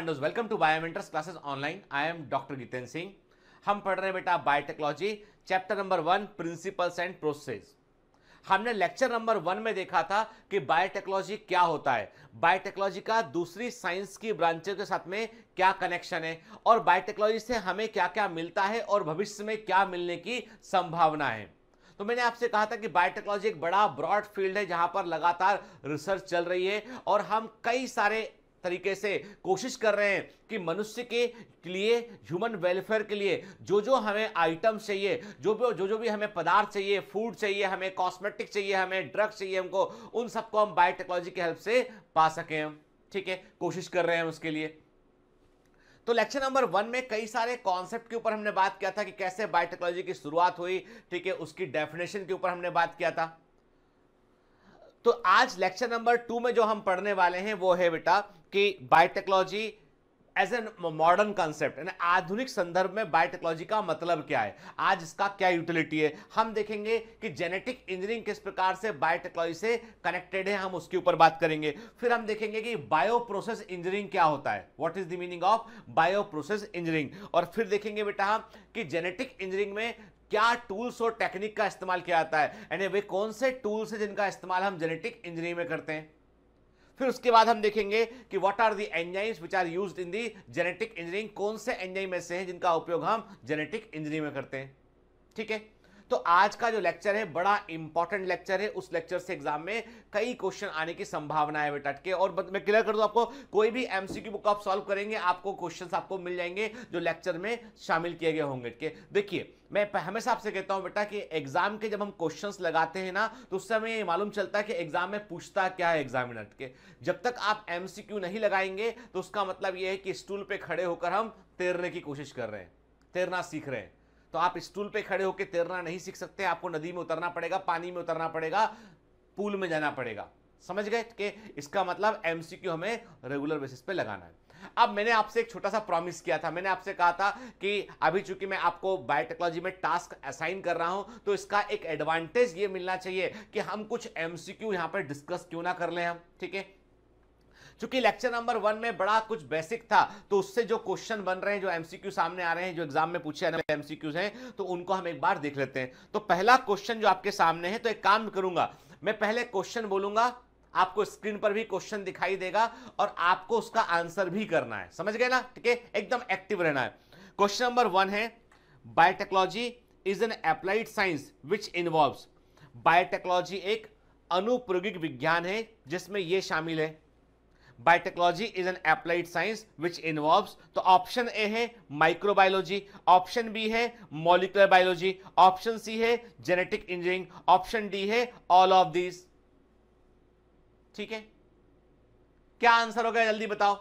मांडोज welcome to Biomentors classes online I am doctor Geeten Singh हम पढ़ रहे हैं बेटा biotechnology chapter number one principles and process हमने लेक्चर नंबर वन में देखा था कि बायोटेक्नोलॉजी क्या होता है बायोटेक्नोलॉजी का दूसरी साइंस की ब्रांचेज के साथ में क्या कनेक्शन है और बायोटेक्नोलॉजी से हमें क्या क्या मिलता है और भविष्य में क्या मिलने की संभावना है तो मैंने आपसे कहा था कि बायोटेक्नोलॉजी एक बड़ा ब्रॉड फील्ड है जहां पर लगातार रिसर्च चल रही है और हम कई सारे तरीके से कोशिश कर रहे हैं कि मनुष्य के लिए ह्यूमन वेलफेयर के लिए जो जो हमें आइटम चाहिए जो भी जो जो भी हमें पदार्थ चाहिए फूड चाहिए हमें कॉस्मेटिक चाहिए हमें ड्रग्स चाहिए हमको उन सबको हम बायोटेक्नोलॉजी की हेल्प से पा सकें ठीक है कोशिश कर रहे हैं उसके लिए तो लेक्चर नंबर वन में कई सारे कॉन्सेप्ट के ऊपर हमने बात किया था कि कैसे बायोटेक्नोलॉजी की शुरुआत हुई ठीक है उसकी डेफिनेशन के ऊपर हमने बात किया था तो आज लेक्चर नंबर टू में जो हम पढ़ने वाले हैं वो है बेटा कि biotechnology as an modern concept आधुनिक संदर्भ में बायोटेक्नोलॉजी का मतलब क्या है आज इसका क्या यूटिलिटी है हम देखेंगे कि जेनेटिक इंजीनियरिंग किस प्रकार से बायोटेक्नोलॉजी से कनेक्टेड है हम उसके ऊपर बात करेंगे फिर हम देखेंगे कि बायो प्रोसेस इंजीनियरिंग क्या होता है what is the meaning of bioprocess engineering और फिर देखेंगे बेटा हम कि जेनेटिक इंजीनियरिंग में क्या टूल्स और टेक्निक का इस्तेमाल किया जाता है यानी वे कौन से टूल्स हैं जिनका इस्तेमाल हम जेनेटिक इंजीनियरिंग में करते हैं फिर उसके बाद हम देखेंगे कि what are the enzymes which are use in the genetic engineering कौन से एंजाइम ऐसे हैं जिनका उपयोग हम जेनेटिक इंजीनियरिंग में करते हैं ठीक है तो आज का जो लेक्चर है बड़ा इंपॉर्टेंट लेक्चर है उस लेक्चर से एग्जाम में कई क्वेश्चन आने की संभावना है बेटा के और मैं क्लियर कर दूं आपको कोई भी एमसीक्यू बुक आप सॉल्व करेंगे आपको क्वेश्चन आपको मिल जाएंगे जो लेक्चर में शामिल किए गए होंगे के देखिए मैं हमेशा आपसे कहता हूं बेटा कि एग्जाम के जब हम क्वेश्चंस लगाते हैं ना तो उससे हमें ये मालूम चलता है कि एग्जाम में पूछता क्या है एग्जामिनर के जब तक आप एमसीक्यू नहीं लगाएंगे तो उसका मतलब ये है कि स्टूल पे खड़े होकर हम तैरने की कोशिश कर रहे हैं तैरना सीख रहे हैं तो आप स्टूल पे खड़े होकर तैरना नहीं सीख सकते आपको नदी में उतरना पड़ेगा पानी में उतरना पड़ेगा पूल में जाना पड़ेगा समझ गए कि इसका मतलब एमसीक्यू हमें रेगुलर बेसिस पे लगाना है अब मैंने आपसे एक छोटा सा प्रॉमिस किया था मैंने आपसे कहा था कि अभी चूंकि मैं आपको बायोटेक्नोलॉजी में टास्क असाइन कर रहा हूं तो इसका एक एडवांटेज ये मिलना चाहिए कि हम कुछ एमसीक्यू यहां पर डिस्कस क्यों ना कर ले हम ठीक है चूंकि लेक्चर नंबर वन में बड़ा कुछ बेसिक था तो उससे जो क्वेश्चन बन रहे हैं जो एमसीक्यू सामने आ रहे हैं जो एग्जाम में पूछे जाने एमसीक्यूज हैं तो उनको हम एक बार देख लेते हैं तो पहला क्वेश्चन जो आपके सामने है तो एक काम करूंगा मैं पहले क्वेश्चन बोलूंगा आपको स्क्रीन पर भी क्वेश्चन दिखाई देगा और आपको उसका आंसर भी करना है समझ गए ना ठीक है एकदम एक्टिव रहना है क्वेश्चन नंबर वन है biotechnology is an applied science which involves biotechnology एक अनुप्रयोगिक विज्ञान है जिसमें यह शामिल है biotechnology is an applied science which involves तो ऑप्शन ए है माइक्रोबायोलॉजी ऑप्शन बी है मोलिकुलर बायोलॉजी ऑप्शन सी है जेनेटिक इंजीनियरिंग ऑप्शन डी है ऑल ऑफ दीज ठीक है क्या आंसर होगा जल्दी बताओ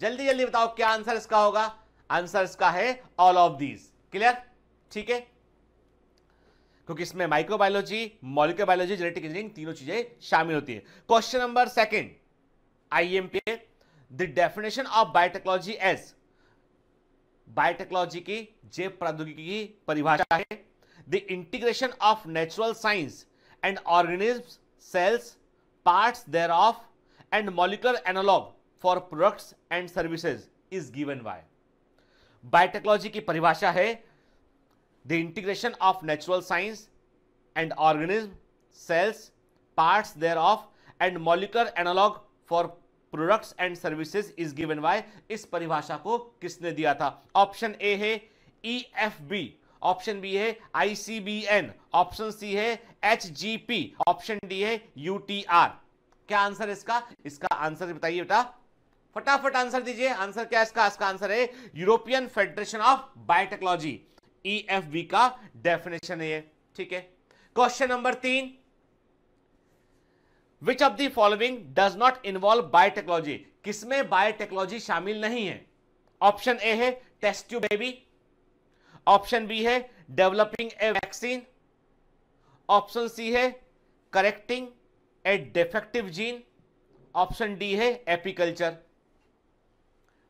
जल्दी जल्दी बताओ क्या आंसर इसका होगा आंसर इसका है ऑल ऑफ दीज क्लियर ठीक है क्योंकि इसमें microbiology molecular biology genetic engineering तीनों चीजें शामिल होती है question number second IMPA the definition of biotechnology as biotechnology की जैव प्रौद्योगिकी की परिभाषा है the integration of natural science and organism cells parts thereof and molecular analogue for products and services is given by biotechnology की परिभाषा है the integration of natural science and organism cells parts thereof and molecular analogue for products and services is given by इस परिभाषा को किसने दिया था option A है E F B option B है आईसीबीएन ऑप्शन सी है H G P option D है यू टी आर क्या आंसर इसका इसका आंसर बताइए बेटा फटाफट आंसर दीजिए आंसर क्या इसका इसका आंसर है European Federation of biotechnology E F B का डेफिनेशन है ठीक है क्वेश्चन नंबर तीन which of the following does not involve biotechnology किसमें बायोटेक्नोलॉजी शामिल नहीं है ऑप्शन ए है टेस्ट यू बेबी ऑप्शन बी है developing a vaccine option C है correcting a defective gene option D है एपीकल्चर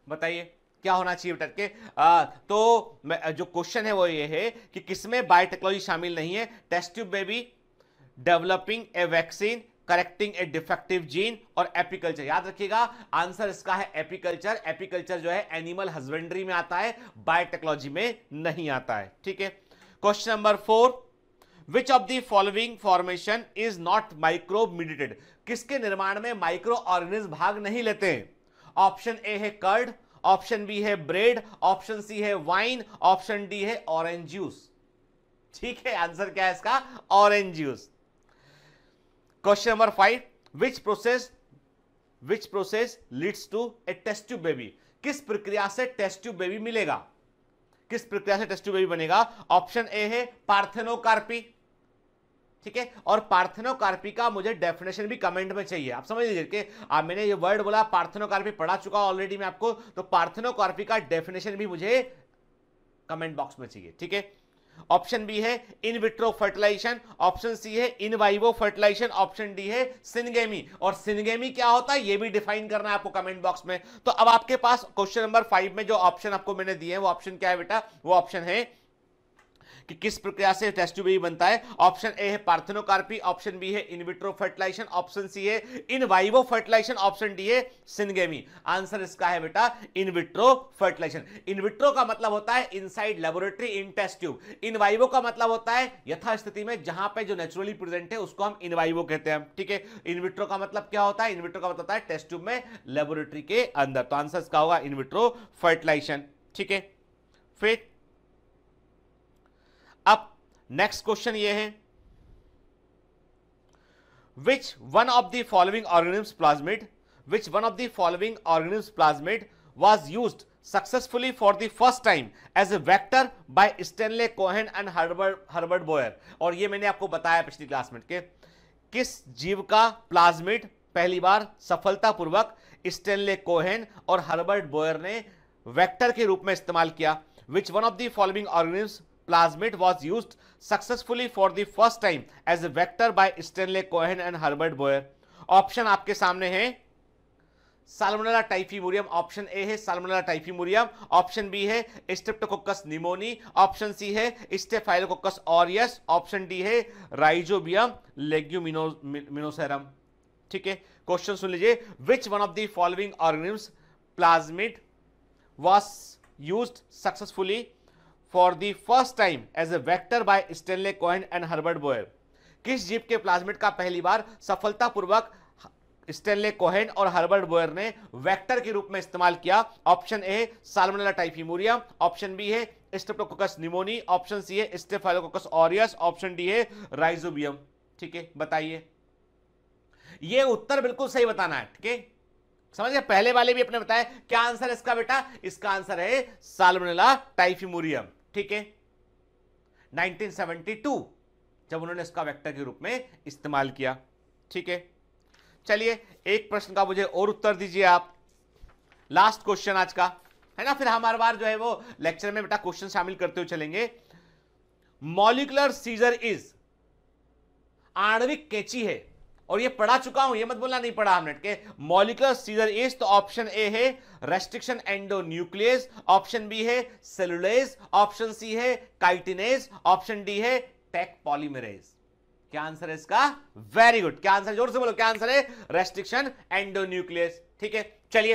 बताइए क्या होना चाहिए बेटर के आ, तो जो क्वेश्चन है वो ये है कि किसमें बायोटेक्नोलॉजी शामिल नहीं है test tube baby developing a vaccine correcting a defective gene और एपिकल्चर याद रखिएगा आंसर इसका है एपिकल्चर एपिकल्चर जो है एनिमल हस्बेंड्री में आता है बायोटेक्नोलॉजी में नहीं आता है ठीक है question number four which of the following formation is not micro mediated किसके निर्माण में माइक्रो ऑर्गेनिज्म भाग नहीं लेते हैं ऑप्शन ए है कर्ड ऑप्शन बी है ब्रेड ऑप्शन सी है वाइन ऑप्शन डी है ऑरेंज जूस ठीक है आंसर क्या है इसका orange juice question number five which process which process leads to a test baby किस प्रक्रिया से टेस्ट ट्यूब बेबी मिलेगा किस प्रक्रिया से टेस्ट ट्यूब बेबी बनेगा ऑप्शन ए है पार्थेनोकार्पी ठीक है और पार्थेनोकार्पी का मुझे डेफिनेशन भी कमेंट में चाहिए आप समझ लीजिए कि आप मैंने ये वर्ड बोला पार्थेनोकार्पी पढ़ा चुका ऑलरेडी मैं आपको तो पार्थेनोकार्पी का डेफिनेशन भी मुझे कमेंट बॉक्स में चाहिए ठीक है ऑप्शन बी है in vitro fertilization option C है in vivo fertilization option D है सिनगेमी और सिनगेमी क्या होता है ये भी डिफाइन करना है आपको कमेंट बॉक्स में तो अब आपके पास क्वेश्चन नंबर फाइव में जो ऑप्शन आपको मैंने दिए हैं वो ऑप्शन क्या है बेटा वो ऑप्शन है कि किस प्रक्रिया से टेस्ट बेबी बनता है ऑप्शन ए है पार्थनोकार्पी ऑप्शन बी है इनविट्रो फर्टिलाइजेशन ऑप्शन सी है in vivo fertilization option D है सिंगेमी आंसर इसका है बेटा इनविट्रो फर्टिलाइजेशन इनविट्रो का मतलब होता है inside laboratory in test tube in vivo का मतलब होता है यथास्थिति में जहां पे जो नेचुरली प्रेजेंट है उसको हम इन वाइवो कहते हैं ठीक है इनविट्रो का मतलब क्या होता है इनविट्रो का मतलब होता है टेस्ट ट्यूब में लेबोरेटरी के अंदर तो आंसर इसका होगा इनविट्रो फर्टिलाइजेशन ठीक है फिर अब नेक्स्ट क्वेश्चन ये है which one of the following organisms plasmid which one of the following organisms plasmid was used successfully for the first time as a vector by Stanley Cohen and Herbert Herbert Boyer और ये मैंने आपको बताया पिछली class में के किस जीव का प्लाज्मिड पहली बार सफलतापूर्वक स्टेनले कोहेन और हर्बर्ट बोयर ने वेक्टर के रूप में इस्तेमाल किया which one of the following organisms plasmid was used successfully for the first time as a vector by Stanley Cohen and Herbert Boyer. Option आपके सामने है सालमोनेला टाइफीमोरियम ऑप्शन ए है सालमोनेला टाइफीमोरियम ऑप्शन बी है Streptococcus pneumoniae option C है Staphylococcus aureus option D है Rhizobium leguminosarum ठीक है question सुन लीजिए which one of the following organisms plasmid was used successfully for the first time as a vector by Stanley Cohen and Herbert Boyer किस जीप के plasmid का पहली बार सफलतापूर्वक स्टेनले कोहेन और हर्बर्ट बोयर ने वेक्टर के रूप में इस्तेमाल किया option A Salmonella typhimurium option B है स्टेप्टोकोकस निमोनी ऑप्शन सी है स्टेफाइलोकोकस ऑरियस ऑप्शन डी है राइजोबियम ठीक है बताइए ये उत्तर बिल्कुल सही बताना है ठीक है समझिए पहले वाले भी अपने बताया क्या आंसर है इसका बेटा इसका आंसर है साल्मोनेला टाइफिमूरियम ठीक है 1972 जब उन्होंने इसका वेक्टर के रूप में इस्तेमाल किया ठीक है चलिए एक प्रश्न का मुझे और उत्तर दीजिए आप लास्ट क्वेश्चन आज का है ना फिर हमारे बार जो है वो लेक्चर में बेटा क्वेश्चन शामिल करते हुए चलेंगे मॉलिकुलर सीजर इज आणविक कैची है और ये पढ़ा चुका हूं ये मत बोलना नहीं पढ़ा हमने के मॉलिकुलर सीजर इज तो ऑप्शन ए है restriction endonuclease option B है सेलुलेज ऑप्शन सी है काइटिनेज ऑप्शन डी है टेक पॉलीमरेज क्या आंसर है इसका वेरी गुड क्या आंसर जोर से बोलो क्या आंसर है रेस्ट्रिक्शन एंडो न्यूक्लियस ठीक है चलिए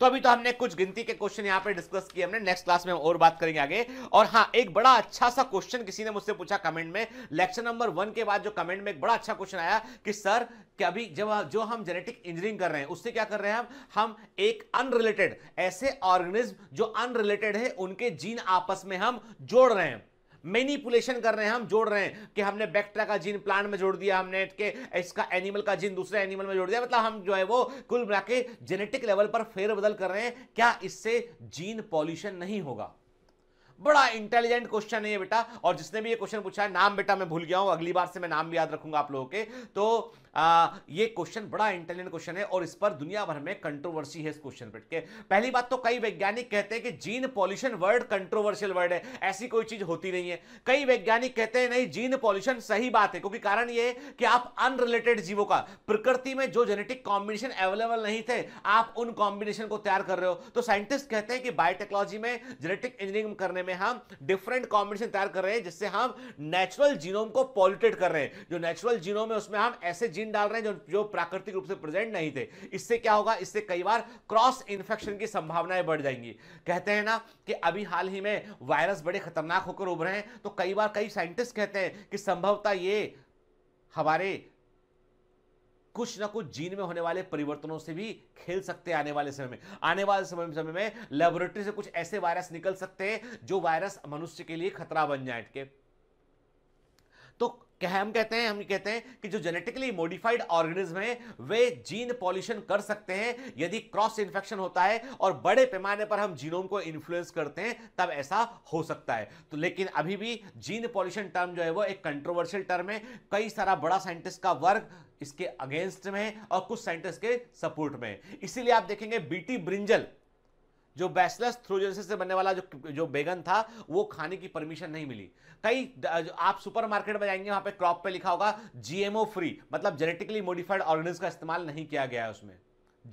तो अभी तो हमने कुछ गिनती के क्वेश्चन यहाँ पे डिस्कस किए हमने नेक्स्ट क्लास में हम और बात करेंगे आगे और हाँ एक बड़ा अच्छा सा क्वेश्चन किसी ने मुझसे पूछा कमेंट में लेक्चर नंबर वन के बाद जो कमेंट में एक बड़ा अच्छा क्वेश्चन आया कि सर कि अभी जब जो हम जेनेटिक इंजीनियरिंग कर रहे हैं उससे क्या कर रहे हैं हम हम एक अनरिलेटेड ऐसे ऑर्गेनिज्म जो अनरिलेटेड है उनके जीन आपस में हम जोड़ रहे हैं मेनिपुलेशन कर रहे हैं हम जोड़ रहे हैं कि हमने बैक्टेरिया का जीन प्लांट में जोड़ दिया हमने के इसका एनिमल का जीन दूसरे एनिमल में जोड़ दिया मतलब हम जो है वो कुल मिला के जेनेटिक लेवल पर फेरबदल कर रहे हैं क्या इससे जीन पॉल्यूशन नहीं होगा बड़ा इंटेलिजेंट क्वेश्चन है ये बेटा और जिसने भी ये क्वेश्चन पूछा है नाम बेटा मैं भूल गया हूं अगली बार से मैं नाम भी याद रखूंगा आप लोगों के तो आ, ये क्वेश्चन बड़ा इंटेलिजेंट क्वेश्चन है और इस पर दुनिया भर में कंट्रोवर्सी है इस क्वेश्चन पर पहली बात तो कई वैज्ञानिक कहते हैं कि gene pollution word controversial word है ऐसी कोई चीज होती नहीं है कई वैज्ञानिक कहते हैं नहीं जीन पॉल्यूशन सही बात है क्योंकि कारण यह है कि आप अनरिलेटेड जीवों का प्रकृति में जो जेनेटिक कॉम्बिनेशन अवेलेबल नहीं थे आप उन कॉम्बिनेशन को तैयार कर रहे हो तो साइंटिस्ट कहते हैं कि बायोटेक्नोलॉजी में जेनेटिक इंजीनियरिंग करने में हम डिफरेंट कॉम्बिनेशन तैयार कर रहे हैं जिससे हम नेचुरल जीनोम को पॉल्यूटेड कर रहे हैं जो नेचुरल जीनोम है उसमें हम ऐसे जीन जीन डाल रहे हैं जो जो प्राकृतिक रूप से प्रेजेंट नहीं थे इससे क्या होगा इससे कई बार क्रॉस इन्फेक्शन की संभावनाएं बढ़ जाएंगी कहते हैं ना कि अभी हाल ही में वायरस बड़े खतरनाक होकर उभरे हैं तो कई बार कई साइंटिस्ट कहते हैं कि संभवता ये हमारे कुछ ना कुछ जीन में होने वाले परिवर्तनों से भी खेल सकते हैं आने वाले समय में आने वाले समय में समय में लेबोरेटरी से कुछ ऐसे वायरस निकल सकते हैं जो वायरस मनुष्य के लिए खतरा बन जाए के तो क्या हम कहते हैं हम कहते हैं कि जो जेनेटिकली मॉडिफाइड ऑर्गेनिज्म है वे जीन पॉल्यूशन कर सकते हैं यदि क्रॉस इन्फेक्शन होता है और बड़े पैमाने पर हम जीनोम को इन्फ्लुएंस करते हैं तब ऐसा हो सकता है तो लेकिन अभी भी जीन पॉल्यूशन टर्म जो है वो एक कंट्रोवर्शियल टर्म है कई सारा बड़ा साइंटिस्ट का वर्ग इसके अगेंस्ट में है और कुछ साइंटिस्ट के सपोर्ट में इसीलिए आप देखेंगे बीटी ब्रिंजल जो बैचलर्स थ्रोजोसिस से बनने वाला जो जो बैगन था वो खाने की परमिशन नहीं मिली कई आप सुपरमार्केट में जाएंगे वहां पे क्रॉप पे लिखा होगा जीएमओ फ्री मतलब जेनेटिकली मॉडिफाइड ऑर्गेनिज का इस्तेमाल नहीं किया गया है उसमें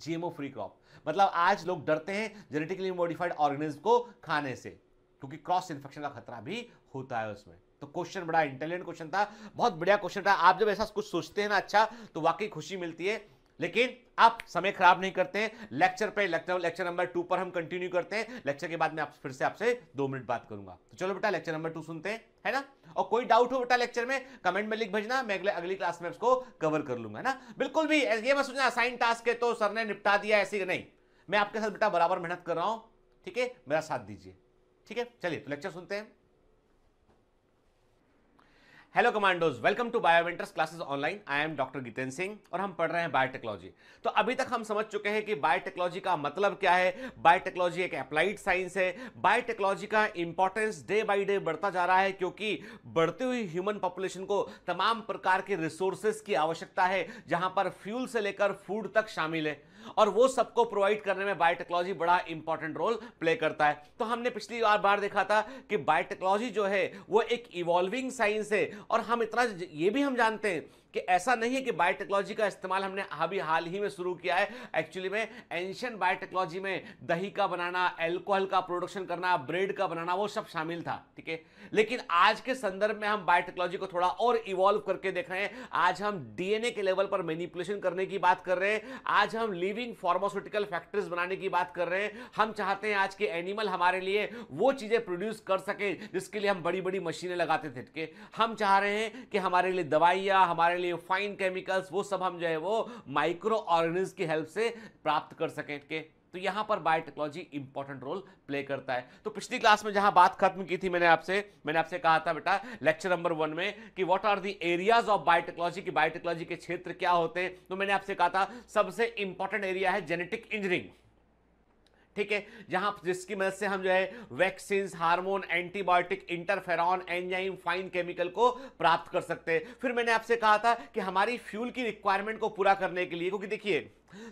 जीएमओ फ्री क्रॉप मतलब आज लोग डरते हैं जेनेटिकली मॉडिफाइड ऑर्गेनिज को खाने से क्योंकि क्रॉस इन्फेक्शन का खतरा भी होता है उसमें तो क्वेश्चन बड़ा इंटेलिजेंट क्वेश्चन था बहुत बढ़िया क्वेश्चन था आप जब ऐसा कुछ सोचते हैं ना अच्छा तो वाकई खुशी मिलती है लेकिन आप समय खराब नहीं करते हैं लेक्चर पे लेक्चर लेक्चर नंबर टू पर हम कंटिन्यू करते हैं लेक्चर के बाद में आप फिर से आपसे दो मिनट बात करूंगा तो चलो बेटा लेक्चर नंबर टू सुनते हैं है ना और कोई डाउट हो बेटा लेक्चर में कमेंट में लिख भेजना मैं अगले अगली क्लास में उसको कवर कर लूंगा ना बिल्कुल भी ये मैं सोचना असाइन टास्क है तो सर ने निपटा दिया ऐसी नहीं मैं आपके साथ बेटा बराबर मेहनत कर रहा हूँ ठीक है मेरा साथ दीजिए ठीक है चलिए तो लेक्चर सुनते हैं hello commandos welcome to Biomentors classes online I am doctor Geeten Singh और हम पढ़ रहे हैं बायोटेक्नोलॉजी तो अभी तक हम समझ चुके हैं कि बायोटेक्नोलॉजी का मतलब क्या है बायोटेक्नोलॉजी एक अप्लाइड साइंस है बायोटेक्नोलॉजी का इंपॉर्टेंस डे बाई डे बढ़ता जा रहा है क्योंकि बढ़ती हुई ह्यूमन पॉपुलेशन को तमाम प्रकार के रिसोर्सेज की आवश्यकता है जहां पर फ्यूल से लेकर फूड तक शामिल है और वो सबको प्रोवाइड करने में बायोटेक्नोलॉजी बड़ा इंपॉर्टेंट रोल प्ले करता है तो हमने पिछली बार बार देखा था कि बायोटेक्नोलॉजी जो है वो एक इवॉल्विंग साइंस है और हम इतना ये भी हम जानते हैं कि ऐसा नहीं है कि बायोटेक्नोलॉजी का इस्तेमाल हमने अभी हाल ही में शुरू किया है एक्चुअली में एंशियन बायोटेक्नोलॉजी में दही का बनाना एल्कोहल का प्रोडक्शन करना ब्रेड का बनाना वो सब शामिल था ठीक है लेकिन आज के संदर्भ में हम बायोटेक्नोलॉजी को थोड़ा और इवॉल्व करके देख रहे हैं आज हम डीएनए के लेवल पर मैनिपुलेशन करने की बात कर रहे हैं आज हम लिविंग फार्मास्यूटिकल फैक्ट्रीज बनाने की बात कर रहे हैं हम चाहते हैं आज के एनिमल हमारे लिए वो चीजें प्रोड्यूस कर सकें जिसके लिए हम बड़ी बड़ी मशीनें लगाते थे ठीक है हम चाह रहे हैं कि हमारे लिए दवाइयां हमारे हमारे लिए फाइन केमिकल्स वो सब हम जो है वो माइक्रो ऑर्गेनिज की हेल्प से प्राप्त कर सकें के तो यहां पर बायोटेक्नोलॉजी इंपॉर्टेंट रोल प्ले करता है तो पिछली क्लास में जहां बात खत्म की थी मैंने आपसे मैंने आपसे कहा था बेटा लेक्चर नंबर वन में कि what are the areas of biotechnology की बायोटेक्नोलॉजी के क्षेत्र क्या होते हैं तो मैंने आपसे कहा था सबसे इंपॉर्टेंट एरिया है जेनेटिक इंजीनियरिंग ठीक है जहां जिसकी मदद से हम जो है vaccine hormone antibiotic interferon enzyme fine chemical को प्राप्त कर सकते हैं फिर मैंने आपसे कहा था कि हमारी फ्यूल की रिक्वायरमेंट को पूरा करने के लिए क्योंकि देखिए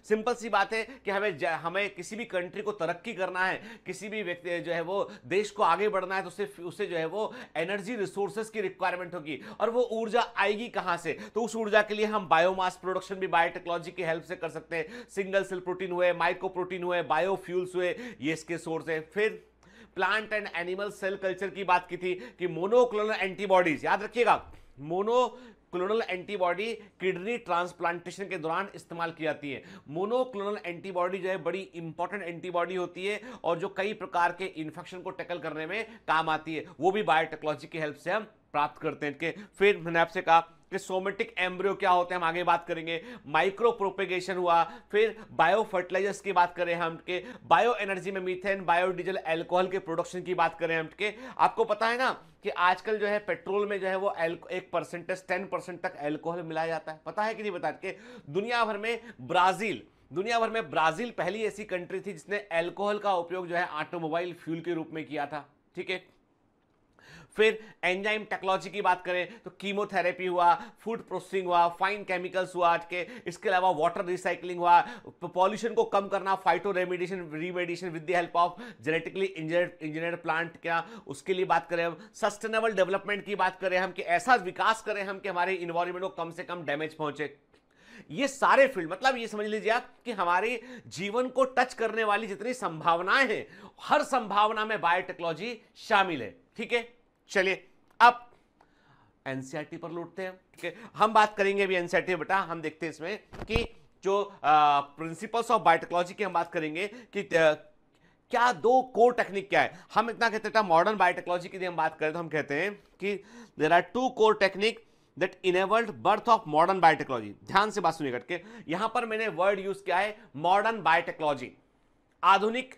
सिंपल सी बात है कि हमें हमें किसी भी कंट्री को तरक्की करना है किसी भी व्यक्ति जो है वो देश को आगे बढ़ना है तो सिर्फ उसे जो है वो एनर्जी रिसोर्सेज की रिक्वायरमेंट होगी और वो ऊर्जा आएगी कहाँ से तो उस ऊर्जा के लिए हम बायोमास प्रोडक्शन भी बायोटेक्नोलॉजी की हेल्प से कर सकते हैं सिंगल सेल प्रोटीन हुए माइक्रो प्रोटीन हुए बायोफ्यूल्स हुए ये इसके सोर्स है फिर plant and animal cell culture की बात की थी कि मोनोक्लोनल एंटीबॉडीज याद रखिएगा monoclonal antibody kidney transplantation के दौरान इस्तेमाल की जाती है मोनोक्लोनल एंटीबॉडी जो है बड़ी इंपॉर्टेंट एंटीबॉडी होती है और जो कई प्रकार के इन्फेक्शन को टैकल करने में काम आती है वो भी बायोटेक्नोलॉजी की हेल्प से हम प्राप्त करते हैं फिर मैंने आपसे कहा कि सोमेटिक एम्ब्रियो क्या होते हैं हम आगे बात करेंगे माइक्रो प्रोपेगेशन हुआ फिर बायो फर्टिलाइजर्स की बात करें हम के बायो एनर्जी में मीथेन बायो डीजल एल्कोहल के प्रोडक्शन की बात करें हम के आपको पता है ना कि आजकल जो है पेट्रोल में जो है वो एक परसेंटेज टेन परसेंट तक एल्कोहल मिलाया जाता है पता है कि नहीं बता के दुनिया भर में ब्राज़ील दुनिया भर में ब्राज़ील पहली ऐसी कंट्री थी जिसने एल्कोहल का उपयोग जो है ऑटोमोबाइल फ्यूल के रूप में किया था ठीक है फिर एंजाइम टेक्नोलॉजी की बात करें तो कीमोथेरेपी हुआ फूड प्रोसेसिंग हुआ फाइन केमिकल्स हुआ आज के इसके अलावा वाटर रिसाइकलिंग हुआ पॉल्यूशन को कम करना phytoremediation remediation with the help of genetically engineer plant क्या उसके लिए बात करें हम सस्टेनेबल डेवलपमेंट की बात करें हम कि ऐसा विकास करें हम कि हमारे इन्वायरमेंट को कम से कम डैमेज पहुंचे ये सारे फील्ड मतलब ये समझ लीजिए आप कि हमारे जीवन को टच करने वाली जितनी संभावनाएं हैं हर संभावना में बायोटेक्नोलॉजी शामिल है ठीक है चलिए अब एनसीईआरटी e पर लौटते हैं ठीक है हम बात करेंगे अभी एनसीईआरटी e बेटा हम देखते हैं इसमें कि जो प्रिंसिपल्स ऑफ बायोटेक्नोलॉजी की हम बात करेंगे कि क्या दो कोर टेक्निक क्या है हम इतना कहते हैं मॉडर्न बायोटेक्नोलॉजी की हम बात करें तो हम कहते हैं कि there are two core technique that enabled birth of modern biotechnology ध्यान से बात सुनिए करके यहां पर मैंने वर्ड यूज किया है मॉडर्न बायोटेक्नोलॉजी आधुनिक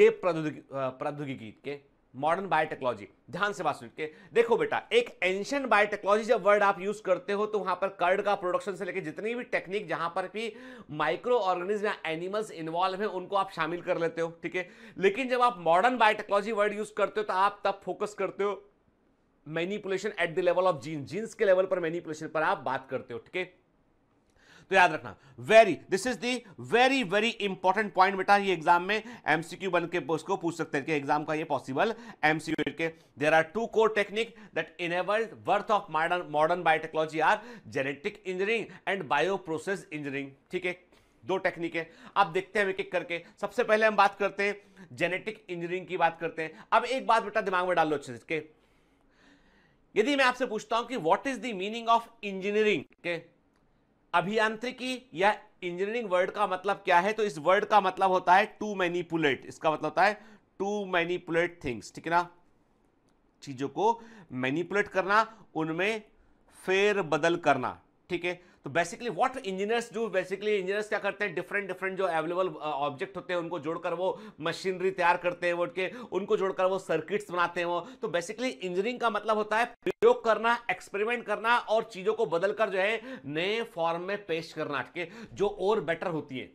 जैव प्रौद्योगिकी के मॉडर्न बायोटेक्नोलॉजी ध्यान से बात सुन के देखो बेटा एक एंशियंट बायोटेक्नोलॉजी जब वर्ड आप यूज करते हो तो वहां पर कर्ड का प्रोडक्शन से लेकर जितनी भी टेक्निक जहां पर भी माइक्रो ऑर्गेनिज्म या एनिमल्स इन्वॉल्व हैं उनको आप शामिल कर लेते हो ठीक है लेकिन जब आप मॉडर्न बायोटेक्नोलॉजी वर्ड यूज करते हो तो आप तब फोकस करते हो manipulation at the level of gene genes के लेवल पर मैनिपुलेशन पर आप बात करते हो ठीक है तो याद रखना very this is the very very important point बेटा ये एग्जाम में एमसीक्यू बन के उसको पूछ सकते हैं कि एग्जाम का ये पॉसिबल एमसीक्यू के there are two core technique that enabled birth of modern modern biotechnology are genetic engineering and bioprocess engineering ठीक है दो टेक्निक है आप देखते हैं एक एक करके सबसे पहले हम बात करते हैं जेनेटिक इंजीनियरिंग की बात करते हैं अब एक बात बेटा दिमाग में डाल लो अच्छे से यदि मैं आपसे पूछता हूं कि what is the meaning of engineering के अभियांत्रिकी या इंजीनियरिंग वर्ड का मतलब क्या है तो इस वर्ड का मतलब होता है टू मैनिपुलेट इसका मतलब होता है टू मैनिपुलेट थिंग्स ठीक है ना चीजों को मैनिपुलेट करना उनमें फेर बदल करना ठीक है तो basically what engineers do basically engineers क्या करते हैं डिफरेंट डिफरेंट जो अवेलेबल ऑब्जेक्ट uh, होते हैं उनको जोड़कर वो मशीनरी तैयार करते हैं के उनको जोड़कर वो सर्किट्स बनाते हैं वो तो बेसिकली इंजीनियरिंग का मतलब होता है प्रयोग करना एक्सपेरिमेंट करना और चीज़ों को बदलकर जो है नए फॉर्म में पेश करना के जो और बेटर होती है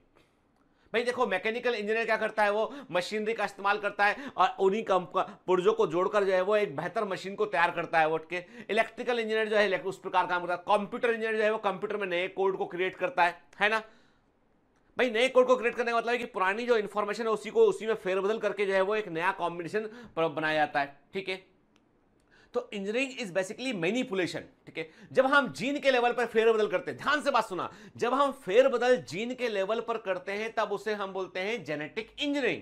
भाई देखो मैकेनिकल इंजीनियर क्या करता है वो मशीनरी का इस्तेमाल करता है और उन्हीं पुर्जों को जोड़कर जो है वो एक बेहतर मशीन को तैयार करता है वो के इलेक्ट्रिकल इंजीनियर जो है उस प्रकार काम करता है कंप्यूटर इंजीनियर जो है वो कंप्यूटर में नए कोड को क्रिएट करता है है ना भाई नए कोड को क्रिएट करने का मतलब है कि पुरानी जो इन्फॉर्मेशन है उसी को उसी में फेरबदल करके जो है वो एक नया कॉम्बिनेशन बनाया जाता है ठीक है तो इंजीनियरिंग इज बेसिकली मैनिपुलेशन ठीक है जब हम जीन के लेवल पर फेरबदल करते हैं ध्यान से बात सुना जब हम फेरबदल जीन के लेवल पर करते हैं तब उसे हम बोलते हैं जेनेटिक इंजीनियरिंग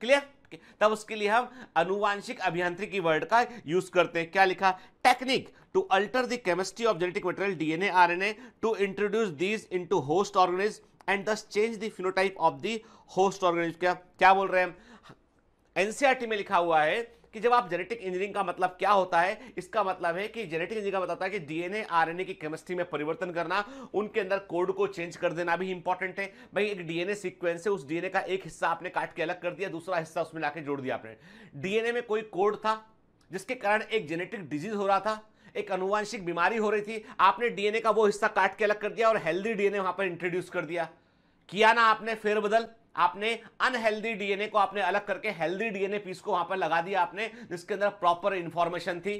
क्लियर तब उसके लिए हम अनुवांशिक अभियांत्रिकी वर्ड का यूज करते हैं क्या लिखा technique to alter the chemistry of genetic material DNA RNA to introduce these into host organism and thus change the phenotype of the host organism क्या क्या बोल रहे हैं एनसीआरटी e में लिखा हुआ है कि जब आप जेनेटिक इंजीनियरिंग का मतलब क्या होता है इसका मतलब है कि जेनेटिक इंजीनियरिंग का बताता है कि डीएनए आरएनए की केमिस्ट्री में परिवर्तन करना उनके अंदर कोड को चेंज कर देना भी इंपॉर्टेंट है भाई एक डीएनए सीक्वेंस है उस डीएनए का एक हिस्सा आपने काट के अलग कर दिया दूसरा हिस्सा उसमें लाके जोड़ दिया आपने डीएनए में कोई कोड था जिसके कारण एक जेनेटिक डिजीज हो रहा था एक अनुवांशिक बीमारी हो रही थी आपने डीएनए का वो हिस्सा काट के अलग कर दिया और हेल्दी डीएनए वहां पर इंट्रोड्यूस कर दिया किया ना आपने फेरबदल आपने अनहेल्दी डीएनए को आपने अलग करके हेल्दी डीएनए पीस को वहां पर लगा दिया आपने जिसके अंदर प्रॉपर इंफॉर्मेशन थी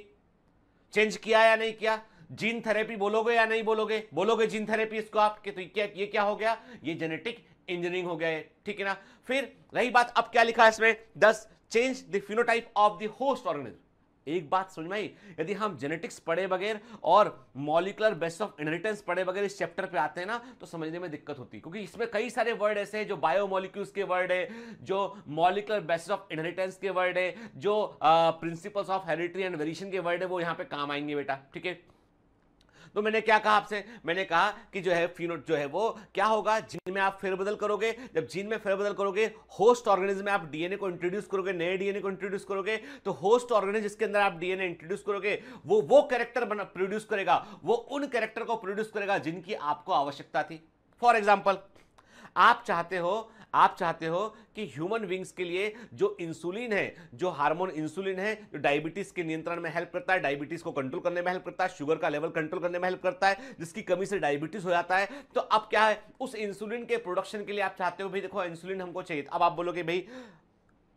चेंज किया या नहीं किया जीन थेरेपी बोलोगे या नहीं बोलोगे बोलोगे जीन थेरेपी इसको आप कि तो क्या ये क्या हो गया ये जेनेटिक इंजीनियरिंग हो गया ठीक है ना फिर रही बात अब क्या लिखा है इसमें thus change the phenotype of the host organism एक बात समझ में आई यदि हम जेनेटिक्स पढ़े बगैर और मॉलिकुलर बेस ऑफ इनहेरिटेंस पढ़े बगैर इस चैप्टर पे आते हैं ना तो समझने में दिक्कत होती है क्योंकि इसमें कई सारे वर्ड ऐसे हैं जो बायोमोलिक्यूल्स के वर्ड है जो मॉलिकुलर बेस ऑफ इनहेरिटेंस के वर्ड है जो principles of heredity and variation के वर्ड है वो यहाँ पे काम आएंगे बेटा ठीक है तो मैंने क्या कहा आपसे मैंने कहा कि जो है फिनोट जो है वो क्या होगा जीन में आप फेरबदल करोगे जब जीन में फेरबदल करोगे होस्ट ऑर्गेनिज्म में आप डीएनए को इंट्रोड्यूस करोगे नए डीएनए को इंट्रोड्यूस करोगे तो होस्ट ऑर्गेनिज्म जिसके अंदर आप डीएनए इंट्रोड्यूस करोगे वो वो कैरेक्टर प्रोड्यूस करेगा वो उन कैरेक्टर को प्रोड्यूस करेगा जिनकी आपको आवश्यकता थी फॉर एग्जाम्पल आप चाहते हो आप चाहते हो कि ह्यूमन विंग्स के लिए जो इंसुलिन है जो हार्मोन इंसुलिन है जो डायबिटीज के नियंत्रण में हेल्प करता है डायबिटीज को कंट्रोल करने में हेल्प करता है शुगर का लेवल कंट्रोल करने में हेल्प करता है जिसकी कमी से डायबिटीज हो जाता है तो अब क्या है उस इंसुलिन के प्रोडक्शन के लिए आप चाहते हो भाई देखो इंसुलिन हमको चाहिए अब आप बोलोगे भाई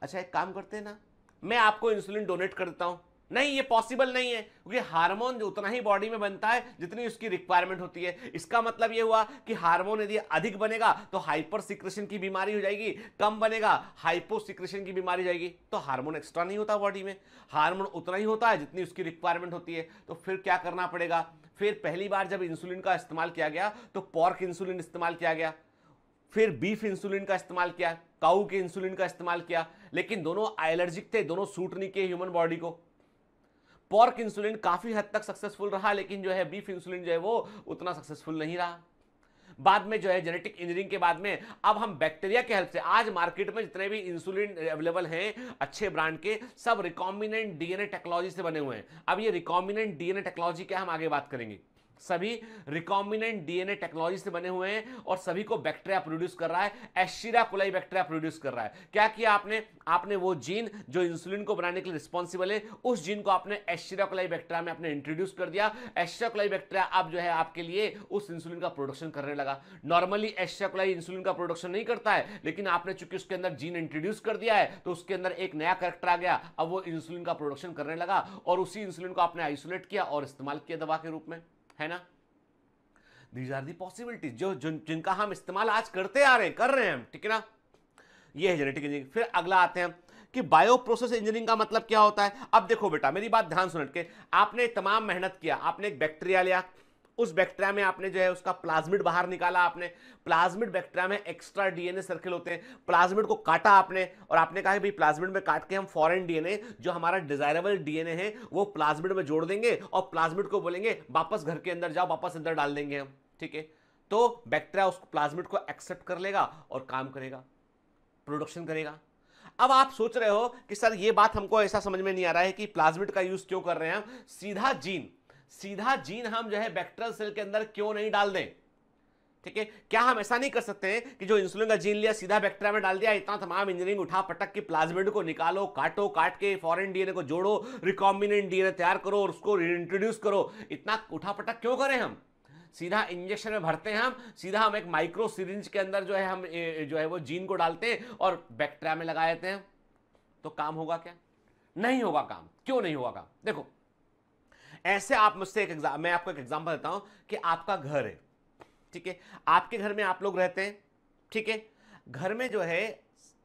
अच्छा एक काम करते हैं ना मैं आपको इंसुलिन डोनेट कर देता हूँ नहीं ये पॉसिबल नहीं है क्योंकि हार्मोन उतना ही बॉडी में बनता है जितनी उसकी रिक्वायरमेंट होती है इसका मतलब ये हुआ कि हार्मोन यदि अधिक बनेगा तो हाइपर सिक्रेशन की बीमारी हो जाएगी कम बनेगा हाइपो सिक्रेशन की बीमारी हो जाएगी तो हार्मोन एक्स्ट्रा नहीं होता बॉडी में हार्मोन उतना ही होता है जितनी उसकी रिक्वायरमेंट होती है तो फिर क्या करना पड़ेगा फिर पहली बार जब इंसुलिन का इस्तेमाल किया गया तो पॉर्क इंसुलिन इस्तेमाल किया गया फिर बीफ इंसुलिन का इस्तेमाल किया काऊ के इंसुलिन का इस्तेमाल किया लेकिन दोनों एलर्जिक थे दोनों सूट नहीं किए ह्यूमन बॉडी को पॉर्क इंसुलिन काफ़ी हद तक सक्सेसफुल रहा लेकिन जो है बीफ इंसुलिन जो है वो उतना सक्सेसफुल नहीं रहा बाद में जो है जेनेटिक इंजीनियरिंग के बाद में अब हम बैक्टीरिया के हेल्प से आज मार्केट में जितने भी इंसुलिन अवेलेबल हैं अच्छे ब्रांड के सब रिकॉम्बिनेंट डीएनए टेक्नोलॉजी से बने हुए हैं अब ये रिकॉम्बिनेंट डीएनए टेक्नोलॉजी क्या हम आगे बात करेंगे सभी रिकॉम्बिनेंट डीएनए टेक्नोलॉजी से बने हुए हैं और सभी को बैक्टीरिया प्रोड्यूस कर रहा है एशिरा कोलाई बैक्टीरिया प्रोड्यूस कर रहा है क्या किया आपने आपने वो जीन जो इंसुलिन को बनाने के लिए रिस्पॉन्सिबल है उस जीन को आपने एशिरा कोलाई बैक्टीरिया में आपने इंट्रोड्यूस कर दिया एशिरा कोलाई बैक्टीरिया अब जो है आपके लिए उस इंसुलिन का प्रोडक्शन करने लगा नॉर्मली एशिया कोलाई इंसुलिन का प्रोडक्शन नहीं करता है लेकिन आपने चूंकि उसके अंदर जीन इंट्रोड्यूस कर दिया है तो उसके अंदर एक नया करेक्टर आ गया अब वो इंसुलिन का प्रोडक्शन करने लगा और उसी इंसुलिन को आपने आइसोलेट किया और इस्तेमाल किया दवा के रूप में है ना दीज आर दी पॉसिबिलिटीज जो जिन जिनका हम इस्तेमाल आज करते आ रहे हैं कर रहे हैं हम ठीक है ना ये है जेनेटिक इंजीनियरिंग फिर अगला आते हैं कि बायो प्रोसेस इंजीनियरिंग का मतलब क्या होता है अब देखो बेटा मेरी बात ध्यान सुन के आपने तमाम मेहनत किया आपने एक बैक्टीरिया लिया उस बैक्टीरिया में आपने जो है उसका प्लाज्मिड बाहर निकाला आपने प्लाज्मिड बैक्टीरिया में एक्स्ट्रा डीएनए सर्किल होते हैं प्लाज्मिड को काटा आपने और आपने कहा भाई प्लाज्मिड में काट के हम फॉरेन डीएनए जो हमारा डिजायरेबल डीएनए है वो प्लाज्मिड में जोड़ देंगे और प्लाज्मिड को बोलेंगे वापस घर के अंदर जाओ वापस अंदर डाल देंगे हम ठीक है तो बैक्टीरिया उस प्लाज्मिड को एक्सेप्ट कर लेगा और काम करेगा प्रोडक्शन करेगा अब आप सोच रहे हो कि सर ये बात हमको ऐसा समझ में नहीं आ रहा है कि प्लाज्मिड का यूज क्यों कर रहे हैं हम सीधा जीन सीधा जीन हम जो है बैक्टेरियल सेल के अंदर क्यों नहीं डाल दें ठीक है क्या हम ऐसा नहीं कर सकते हैं कि जो इंसुलिन का जीन लिया सीधा बैक्टीरिया में डाल दिया इतना तमाम इंजीनियरिंग उठा पटक के प्लाज्मिड को निकालो काटो काट के फॉरेन डीएनए को जोड़ो रिकॉम्बिनेंट डीएनए तैयार करो और उसको रीइंट्रोड्यूस करो इतना उठा पटक क्यों करें हम सीधा इंजेक्शन में भरते हैं हम सीधा हम एक माइक्रो सीरिंज के अंदर जो है हम जो है वो जीन को डालते हैं और बैक्टीरिया में लगा देते हैं तो काम होगा क्या नहीं होगा काम क्यों नहीं होगा काम देखो ऐसे आप मुझसे एक एग्जाम मैं आपको एक एग्जाम्पल देता हूं कि आपका घर है ठीक है आपके घर में आप लोग रहते हैं ठीक है घर में जो है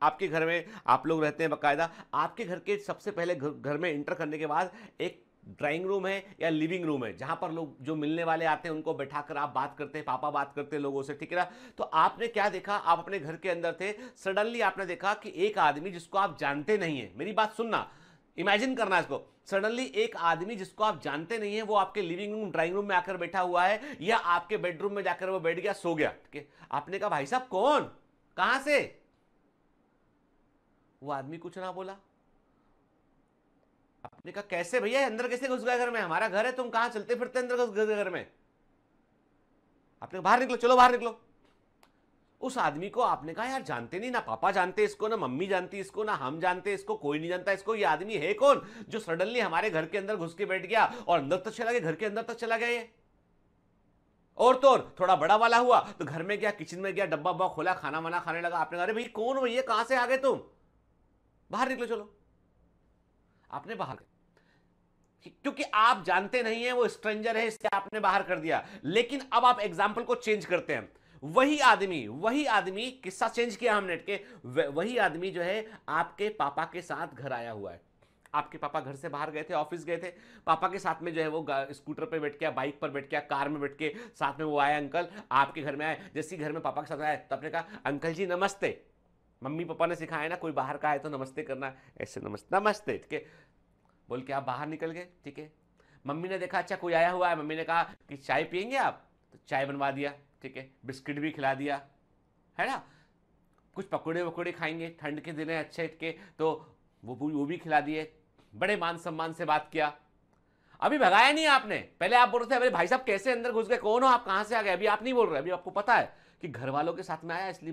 आपके घर में आप लोग रहते हैं बाकायदा आपके घर के सबसे पहले घर में इंटर करने के बाद एक ड्राइंग रूम है या लिविंग रूम है जहां पर लोग जो मिलने वाले आते हैं उनको बैठा कर आप बात करते हैं पापा बात करते हैं लोगों से ठीक है ना तो आपने क्या देखा आप अपने घर के अंदर थे सडनली आपने देखा कि एक आदमी जिसको आप जानते नहीं है मेरी बात सुनना इमेजिन करना इसको सडनली एक आदमी जिसको आप जानते नहीं है वो आपके लिविंग रूम ड्राइंग रूम में आकर बैठा हुआ है या आपके बेडरूम में जाकर वो बैठ गया सो गया के? आपने कहा भाई साहब कौन कहां से वो आदमी कुछ ना बोला आपने कहा कैसे भैया अंदर कैसे घुस गया घर में हमारा घर है तुम कहां चलते फिरते अंदर घुस गए घर में आपने बाहर निकलो चलो बाहर निकलो उस आदमी को आपने कहा यार जानते नहीं ना पापा जानते इसको ना मम्मी जानती इसको ना हम जानते इसको कोई नहीं जानता इसको ये आदमी है कौन जो सडनली हमारे घर के अंदर घुस के बैठ गया और अंदर तक चला गया घर के अंदर तक चला गया ये और तो और थोड़ा बड़ा वाला हुआ तो घर में गया किचन में गया डब्बा वब्बा खोला खाना वाना खाने लगा आपने कहा अरे भाई कौन भैया कहां से आ गए तुम बाहर निकलो चलो आपने बाहर क्योंकि आप जानते नहीं है वो स्ट्रेंजर है इससे आपने बाहर कर दिया लेकिन अब आप एग्जाम्पल को चेंज करते हैं वही आदमी वही आदमी किस्सा चेंज किया हमने के वही आदमी जो है आपके पापा के साथ घर आया हुआ है आपके पापा घर से बाहर गए थे ऑफिस गए थे पापा के साथ में जो है वो स्कूटर पे बैठ गया बाइक पर बैठ गया कार में बैठ के साथ में वो आए अंकल आपके घर में आए जैसे घर में पापा के साथ आए तो आपने कहा अंकल जी नमस्ते मम्मी पापा ने सिखाया ना कोई बाहर का आए तो नमस्ते करना ऐसे नमस्ते नमस्ते ठीक है बोल के आप बाहर निकल गए ठीक है मम्मी ने देखा अच्छा कोई आया हुआ है मम्मी ने कहा कि चाय पियेंगे आप तो चाय बनवा दिया ठीक है बिस्किट भी खिला दिया है ना कुछ पकौड़े वकोड़े खाएंगे ठंड के दिन है अच्छे के तो वो भी वो भी खिला दिए बड़े मान सम्मान से बात किया अभी भगाया नहीं आपने पहले आप बोल रहे थे अरे भाई साहब कैसे अंदर घुस गए कौन हो आप कहाँ से आ गए अभी आप नहीं बोल रहे अभी आपको पता है कि घर वालों के साथ में आया इसलिए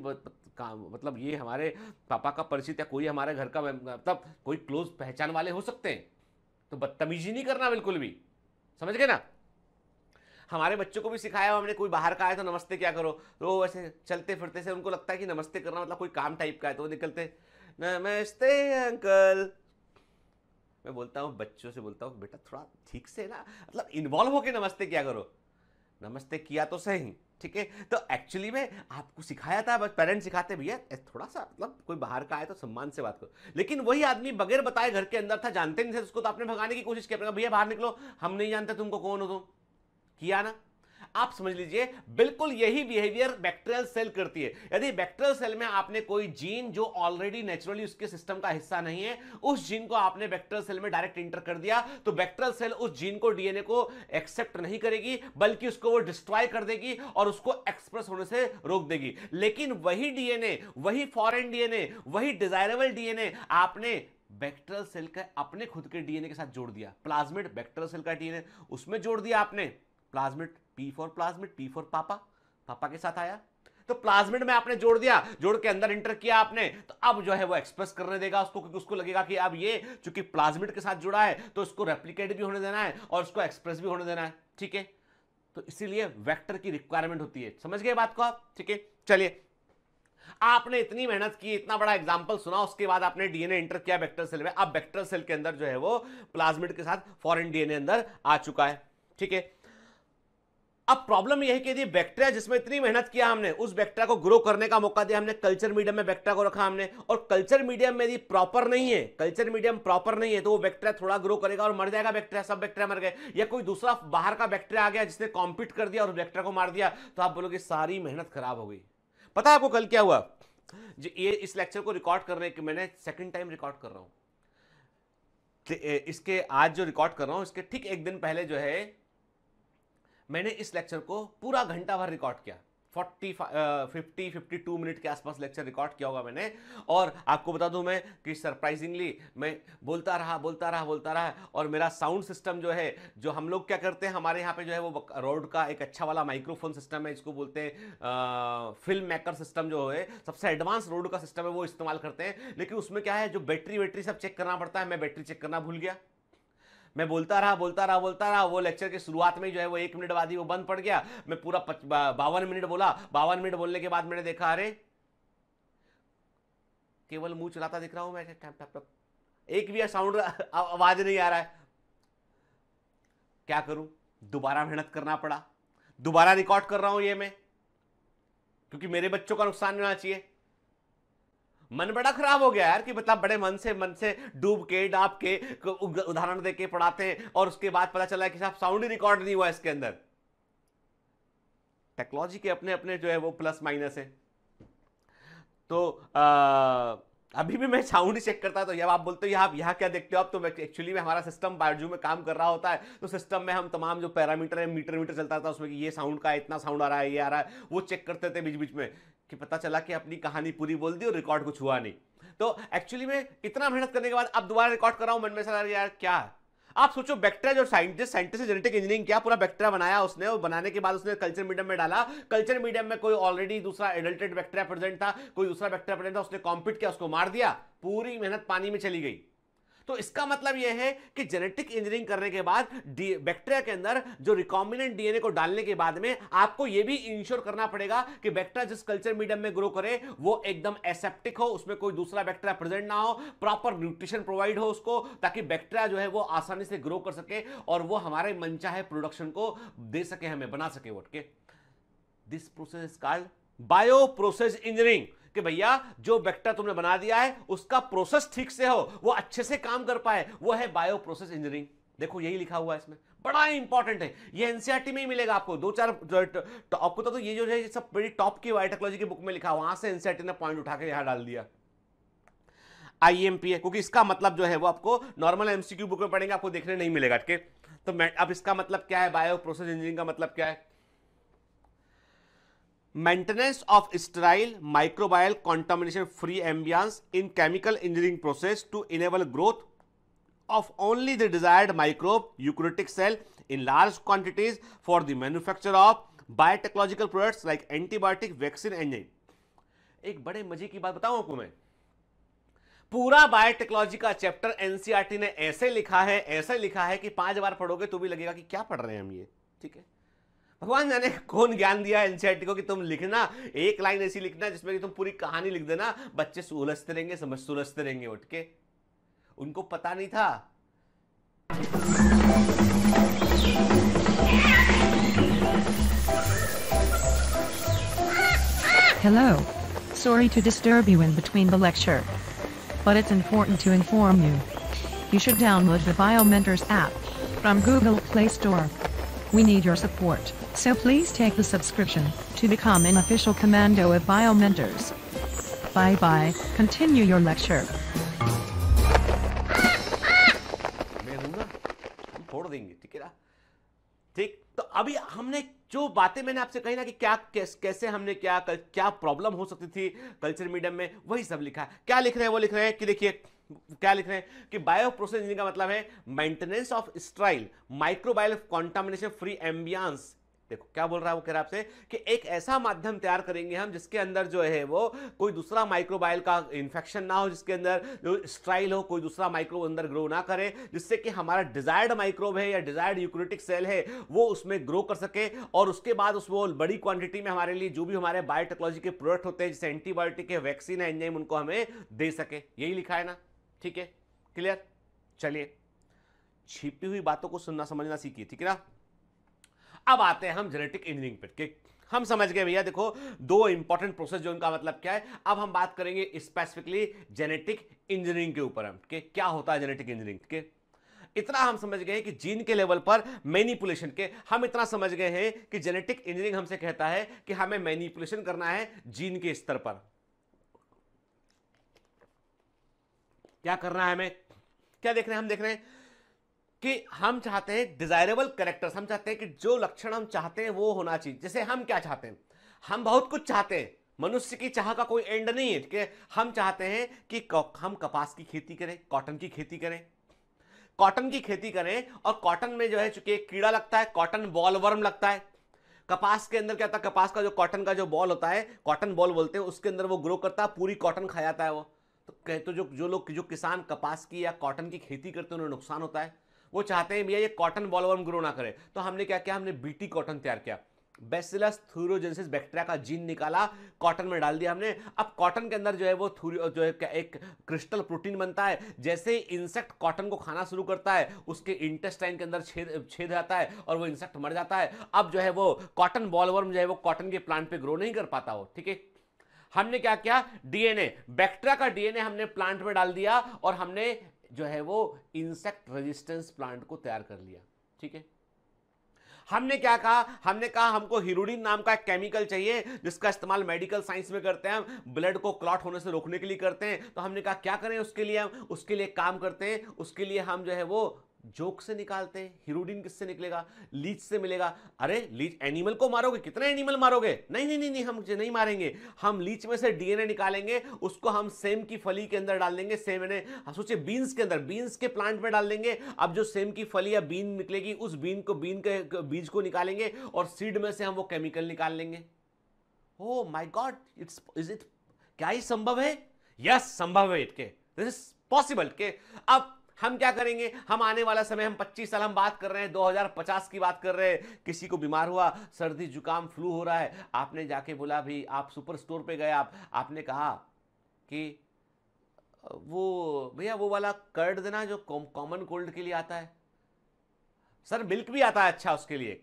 मतलब ये हमारे पापा का परिचित या कोई हमारे घर का मतलब कोई क्लोज पहचान वाले हो सकते हैं तो बदतमीजी नहीं करना बिल्कुल भी समझ गए ना हमारे बच्चों को भी सिखाया हो हमने कोई बाहर का आया तो नमस्ते क्या करो तो वैसे चलते फिरते से उनको लगता है कि नमस्ते करना मतलब कोई काम टाइप का है तो वो निकलते नमस्ते अंकल मैं बोलता हूँ बच्चों से बोलता हूँ बेटा थोड़ा ठीक से ना मतलब इन्वॉल्व होके नमस्ते क्या करो नमस्ते किया तो सही ठीक है तो एक्चुअली में आपको सिखाया था बस पेरेंट्स सिखाते भैया थोड़ा सा मतलब कोई बाहर का आए तो सम्मान से बात करो लेकिन वही आदमी बगैर बताए घर के अंदर था जानते नहीं थे उसको तो आपने भगाने की कोशिश किया भैया बाहर निकलो हम नहीं जानते तुमको कौन हो तुम किया ना आप समझ लीजिए बिल्कुल यही बिहेवियर बैक्टीरियल सेल करती है यदि बैक्टीरियल सेल में आपने कोई जीन जो ऑलरेडी नेचुरली उसके सिस्टम का हिस्सा नहीं है उस जीन को आपने बैक्टीरियल सेल में डायरेक्ट इंटर कर दिया तो बैक्टीरियल सेल उस जीन को डीएनए को एक्सेप्ट नहीं करेगी बल्कि उसको वो डिस्ट्रॉय कर देगी और उसको एक्सप्रेस होने से रोक देगी लेकिन वही डीएनए वही फॉरेन डीएनए वही डिजायरेबल डीएनए आपने बैक्टीरियल सेल का अपने खुद के डीएनए के साथ जोड़ दिया प्लाज्मिड बैक्टीरियल सेल का डीएनए उसमें जोड़ दिया आपने plasmid P for plasmid P for पापा पापा के साथ आया तो प्लाज्मिड में आपने जोड़ दिया जोड़ के अंदर इंटर किया आपने तो अब जो है वो एक्सप्रेस करने देगा उसको क्योंकि उसको लगेगा कि अब ये चूंकि प्लाज्मिड के साथ जुड़ा है तो इसको रेप्लीकेट भी होने देना है और उसको एक्सप्रेस भी होने देना है ठीक है तो इसीलिए वेक्टर की रिक्वायरमेंट होती है समझ गए बात को आप ठीक है चलिए आपने इतनी मेहनत की इतना बड़ा एग्जाम्पल सुना उसके बाद आपने डीएनए इंटर किया वेक्टर सेल में अब वेक्टर सेल के अंदर जो है वो प्लाज्मिड के साथ फॉरेन डीएनए अंदर आ चुका है ठीक है अब प्रॉब्लम यह है कि यदि बैक्टीरिया जिसमें इतनी मेहनत किया हमने उस बैक्टीरिया को ग्रो करने का मौका दिया हमने कल्चर मीडियम में बैक्टीरिया को रखा हमने और कल्चर मीडियम में यदि प्रॉपर नहीं है कल्चर मीडियम प्रॉपर नहीं है तो वो बैक्टीरिया थोड़ा ग्रो करेगा और मर जाएगा बैक्टीरिया सब बैक्टीरिया मर गए या कोई दूसरा बाहर का बैक्टीरिया आ गया जिसने कॉम्पीट कर दिया और बैक्टीरिया को मार दिया तो आप बोलोगे सारी मेहनत खराब हो गई पता है आपको कल क्या हुआ ये इस लेक्चर को रिकॉर्ड करने की मैंने सेकेंड टाइम रिकॉर्ड कर रहा हूँ इसके आज जो रिकॉर्ड कर रहा हूँ इसके ठीक एक दिन पहले जो है मैंने इस लेक्चर को पूरा घंटा भर रिकॉर्ड किया 45, फिफ्टी फिफ्टी टू मिनट के आसपास लेक्चर रिकॉर्ड किया होगा मैंने और आपको बता दूं मैं कि सरप्राइजिंगली मैं बोलता रहा बोलता रहा बोलता रहा और मेरा साउंड सिस्टम जो है जो हम लोग क्या करते हैं हमारे यहाँ पे जो है वो रोड का एक अच्छा वाला माइक्रोफोन सिस्टम है इसको बोलते हैं फिल्म मेकर सिस्टम जो है सबसे एडवांस रोड का सिस्टम है वो इस्तेमाल करते हैं लेकिन उसमें क्या है जो बैटरी वैटरी सब चेक करना पड़ता है मैं बैटरी चेक करना भूल गया मैं बोलता रहा बोलता रहा बोलता रहा वो लेक्चर के शुरुआत में ही जो है वो एक मिनट बाद ही वो बंद पड़ गया मैं पूरा बावन मिनट बोला बावन मिनट बोलने के बाद मैंने देखा अरे केवल मुंह चलाता दिख रहा हूं मैं टाप टाप टाप। एक भी साउंड आवाज नहीं आ रहा है क्या करूं दोबारा मेहनत करना पड़ा दोबारा रिकॉर्ड कर रहा हूं ये मैं क्योंकि मेरे बच्चों का नुकसान नहीं होना चाहिए मन बड़ा खराब हो गया यार कि मतलब बड़े मन से मन से डूब के डाब के उदाहरण देके पढ़ाते हैं और उसके बाद पता चला कि साहब साउंड ही रिकॉर्ड नहीं हुआ इसके अंदर टेक्नोलॉजी के अपने अपने जो है वो प्लस माइनस है तो आ, अभी भी मैं साउंड चेक करता तो जब आप बोलते हो आप यहाँ क्या देखते हो आप तो एक्चुअली में हमारा सिस्टम बायोजू में काम कर रहा होता है तो सिस्टम में हम तमाम जो पैरामीटर है मीटर मीटर चलता था उसमें कि ये साउंड का इतना साउंड आ रहा है ये आ रहा है वो चेक करते थे बीच बीच में कि पता चला कि अपनी कहानी पूरी बोल दी और रिकॉर्ड कुछ हुआ नहीं तो एक्चुअली में इतना मेहनत करने के बाद अब दोबारा रिकॉर्ड हूं मन में सर यार क्या आप सोचो बैक्टेरिया जो साइंटिस्ट साइंटिस्ट जेनेटिक इंजीनियरिंग किया पूरा बैक्टेरिया बनाया उसने और बनाने के बाद उसने कल्चर मीडियम में डाला कल्चर मीडियम में कोई ऑलरेडी दूसरा एडल्टेड बैक्टेरिया प्रेजेंट था कोई दूसरा बैक्टेरिया प्रेजेंट था उसने कॉम्पीट किया उसको मार दिया पूरी मेहनत पानी में चली गई तो इसका मतलब यह है कि जेनेटिक इंजीनियरिंग करने के बाद बैक्टीरिया के अंदर जो रिकॉम्बिनेंट डीएनए को डालने के बाद में आपको यह भी इंश्योर करना पड़ेगा कि बैक्टीरिया जिस कल्चर मीडियम में ग्रो करे वो एकदम एसेप्टिक हो उसमें कोई दूसरा बैक्टीरिया प्रेजेंट ना हो प्रॉपर न्यूट्रिशन प्रोवाइड हो उसको ताकि बैक्टीरिया जो है वो आसानी से ग्रो कर सके और वो हमारे मनचाहे प्रोडक्शन को दे सके हमें बना सके वोट के this process is called bioprocess engineering कि भैया जो वेक्टर तुमने बना दिया है उसका प्रोसेस ठीक से हो वो अच्छे से काम कर पाए वो है बायो प्रोसेस इंजीनियरिंग देखो यही लिखा हुआ है इसमें बड़ा इंपॉर्टेंट है ये एनसीआरटी में ही मिलेगा आपको दो चार तो आपको तो, तो, ये जो है ये सब बड़ी टॉप की बायोटेक्नोलॉजी की बुक में लिखा वहां से एनसीआरटी ने पॉइंट उठा के यहां डाल दिया है e क्योंकि इसका मतलब जो है वो आपको नॉर्मल एमसीक्यू बुक में पढ़ेंगे आपको देखने नहीं मिलेगा ठीक तो अब इसका मतलब क्या है बायो प्रोसेस इंजीनियरिंग का मतलब क्या है maintenance of sterile microbial contamination free ambience in chemical engineering process to enable growth of only the desired microbe eukaryotic cell in large quantities for the manufacture of biotechnological products like antibiotic vaccine enzyme एक बड़े मजे की बात बताऊं आपको मैं पूरा biotechnology का चैप्टर एनसीईआरटी e ने ऐसे लिखा है ऐसे लिखा है कि पांच बार पढ़ोगे तो भी लगेगा कि क्या पढ़ रहे हैं हम ये ठीक है भगवान जाने कौन ज्ञान दिया एन को कि तुम लिखना एक लाइन ऐसी लिखना जिसमें कि तुम पूरी कहानी लिख देना बच्चे सुलझते रहेंगे समझ सुलझते रहेंगे उठ के उनको पता नहीं था hello sorry to disturb you in between the lecture but it's important to inform you you should download the Biomentors app from Google Play Store We need your support. So please take the subscription to become an official commando of BioMentors. Bye bye, continue your lecture. तो अभी हमने जो बातें मैंने आपसे कही ना कि क्या कैसे हमने क्या कल क्या प्रॉब्लम हो सकती थी कल्चर मीडियम में वही सब लिखा है क्या लिख रहे हैं वो लिख रहे हैं कि देखिए क्या लिख रहे हैं कि बायो प्रोसेस इंजीनियरिंग का मतलब है maintenance of sterile microbial contamination free ambience देखो क्या बोल रहा है वो कह रहा है आपसे कि एक ऐसा माध्यम तैयार करेंगे हम जिसके अंदर जो है वो कोई दूसरा माइक्रोबायल का इन्फेक्शन ना हो जिसके अंदर जो स्ट्राइल हो कोई दूसरा माइक्रोब अंदर ग्रो ना करे जिससे कि हमारा डिजायर्ड माइक्रोब है या डिजायर्ड यूक्रेटिक सेल है वो उसमें ग्रो कर सके और उसके बाद उस वो बड़ी क्वांटिटी में हमारे लिए जो भी हमारे बायोटेक्नोलॉजी के प्रोडक्ट होते हैं जैसे एंटीबायोटिक है वैक्सीन है एंजाइम उनको हमें दे सके यही लिखा है ना ठीक है क्लियर चलिए छिपी हुई बातों को सुनना समझना सीखिए ठीक है ना अब आते हैं हम जेनेटिक इंजीनियरिंग पर कि हम समझ गए भैया देखो दो इंपॉर्टेंट प्रोसेस जो उनका मतलब क्या है अब हम बात करेंगे स्पेसिफिकली जेनेटिक इंजीनियरिंग के ऊपर हम के क्या होता है जेनेटिक इंजीनियरिंग के इतना हम समझ गए कि जीन के लेवल पर मैनिपुलेशन के हम इतना समझ गए हैं कि जेनेटिक इंजीनियरिंग हमसे कहता है कि हमें मैनिपुलेशन करना है जीन के स्तर पर क्या करना है हमें क्या देख रहे हैं हम देख रहे हैं कि हम चाहते हैं डिजायरेबल करेक्टर्स हम चाहते हैं कि जो लक्षण हम चाहते हैं वो होना चाहिए जैसे हम क्या चाहते हैं हम बहुत कुछ चाहते हैं मनुष्य की चाह का कोई एंड नहीं है कि हम चाहते हैं कि हम कपास की खेती करें कॉटन की खेती करें कॉटन की खेती करें और कॉटन में जो है चूंकि एक कीड़ा लगता है कॉटन बॉल वर्म लगता है कपास के अंदर क्या होता है कपास का जो कॉटन का जो बॉल होता है कॉटन बॉल बोलते हैं उसके अंदर वो ग्रो करता है पूरी कॉटन खा जाता है वो तो कहते तो जो जो लोग जो किसान कपास की या कॉटन की खेती करते हैं उन्हें नुकसान होता है वो चाहते हैं भैया ये कॉटन बॉलवर्म ग्रो ना करे तो हमने क्या किया हमने बीटी कॉटन तैयार किया बेसिलस थ्यूरोजेंसिस बैक्टीरिया का जीन निकाला कॉटन में डाल दिया हमने अब कॉटन के अंदर जो है वो थ्यूरो जो है एक क्रिस्टल प्रोटीन बनता है जैसे ही इंसेक्ट कॉटन को खाना शुरू करता है उसके इंटेस्टाइन के अंदर छेद छेद जाता है और वो इंसेक्ट मर जाता है अब जो है वो कॉटन बॉलवर्म जो है वो कॉटन के प्लांट पे ग्रो नहीं कर पाता हो ठीक है हमने क्या किया डीएनए बैक्टीरिया का डीएनए हमने प्लांट में डाल दिया और हमने जो है वो इंसेक्ट रेजिस्टेंस प्लांट को तैयार कर लिया ठीक है हमने क्या कहा हमने कहा हमको हिरोडिन नाम का एक केमिकल चाहिए जिसका इस्तेमाल मेडिकल साइंस में करते हैं हम ब्लड को क्लॉट होने से रोकने के लिए करते हैं तो हमने कहा क्या करें उसके लिए हम उसके लिए काम करते हैं उसके लिए हम जो है वो जोक से निकालते हैं हिरोडीन किससे निकलेगा लीच से मिलेगा अरे लीच एनिमल को मारोगे कितने एनिमल मारोगे नहीं नहीं नहीं हम नहीं मारेंगे हम लीच में से डीएनए निकालेंगे उसको हम सेम की फली के अंदर डाल देंगे सेम एने हाँ, सोचिए बीन्स के अंदर बीन्स के प्लांट में डाल देंगे अब जो सेम की फली या बीन निकलेगी उस बीन को बीन के बीज को निकालेंगे और सीड में से हम वो केमिकल निकाल लेंगे oh my god it's is it क्या ही संभव है यस yes, संभव है इट के दिस इज पॉसिबल के अब हम क्या करेंगे हम आने वाला समय हम 25 साल हम बात कर रहे हैं 2050 की बात कर रहे हैं किसी को बीमार हुआ सर्दी जुकाम फ्लू हो रहा है आपने जाके बोला भी आप सुपर स्टोर पर गए आप आपने कहा कि वो भैया वो वाला कर्ड देना जो कॉमन कोल्ड के लिए आता है सर मिल्क भी आता है अच्छा उसके लिए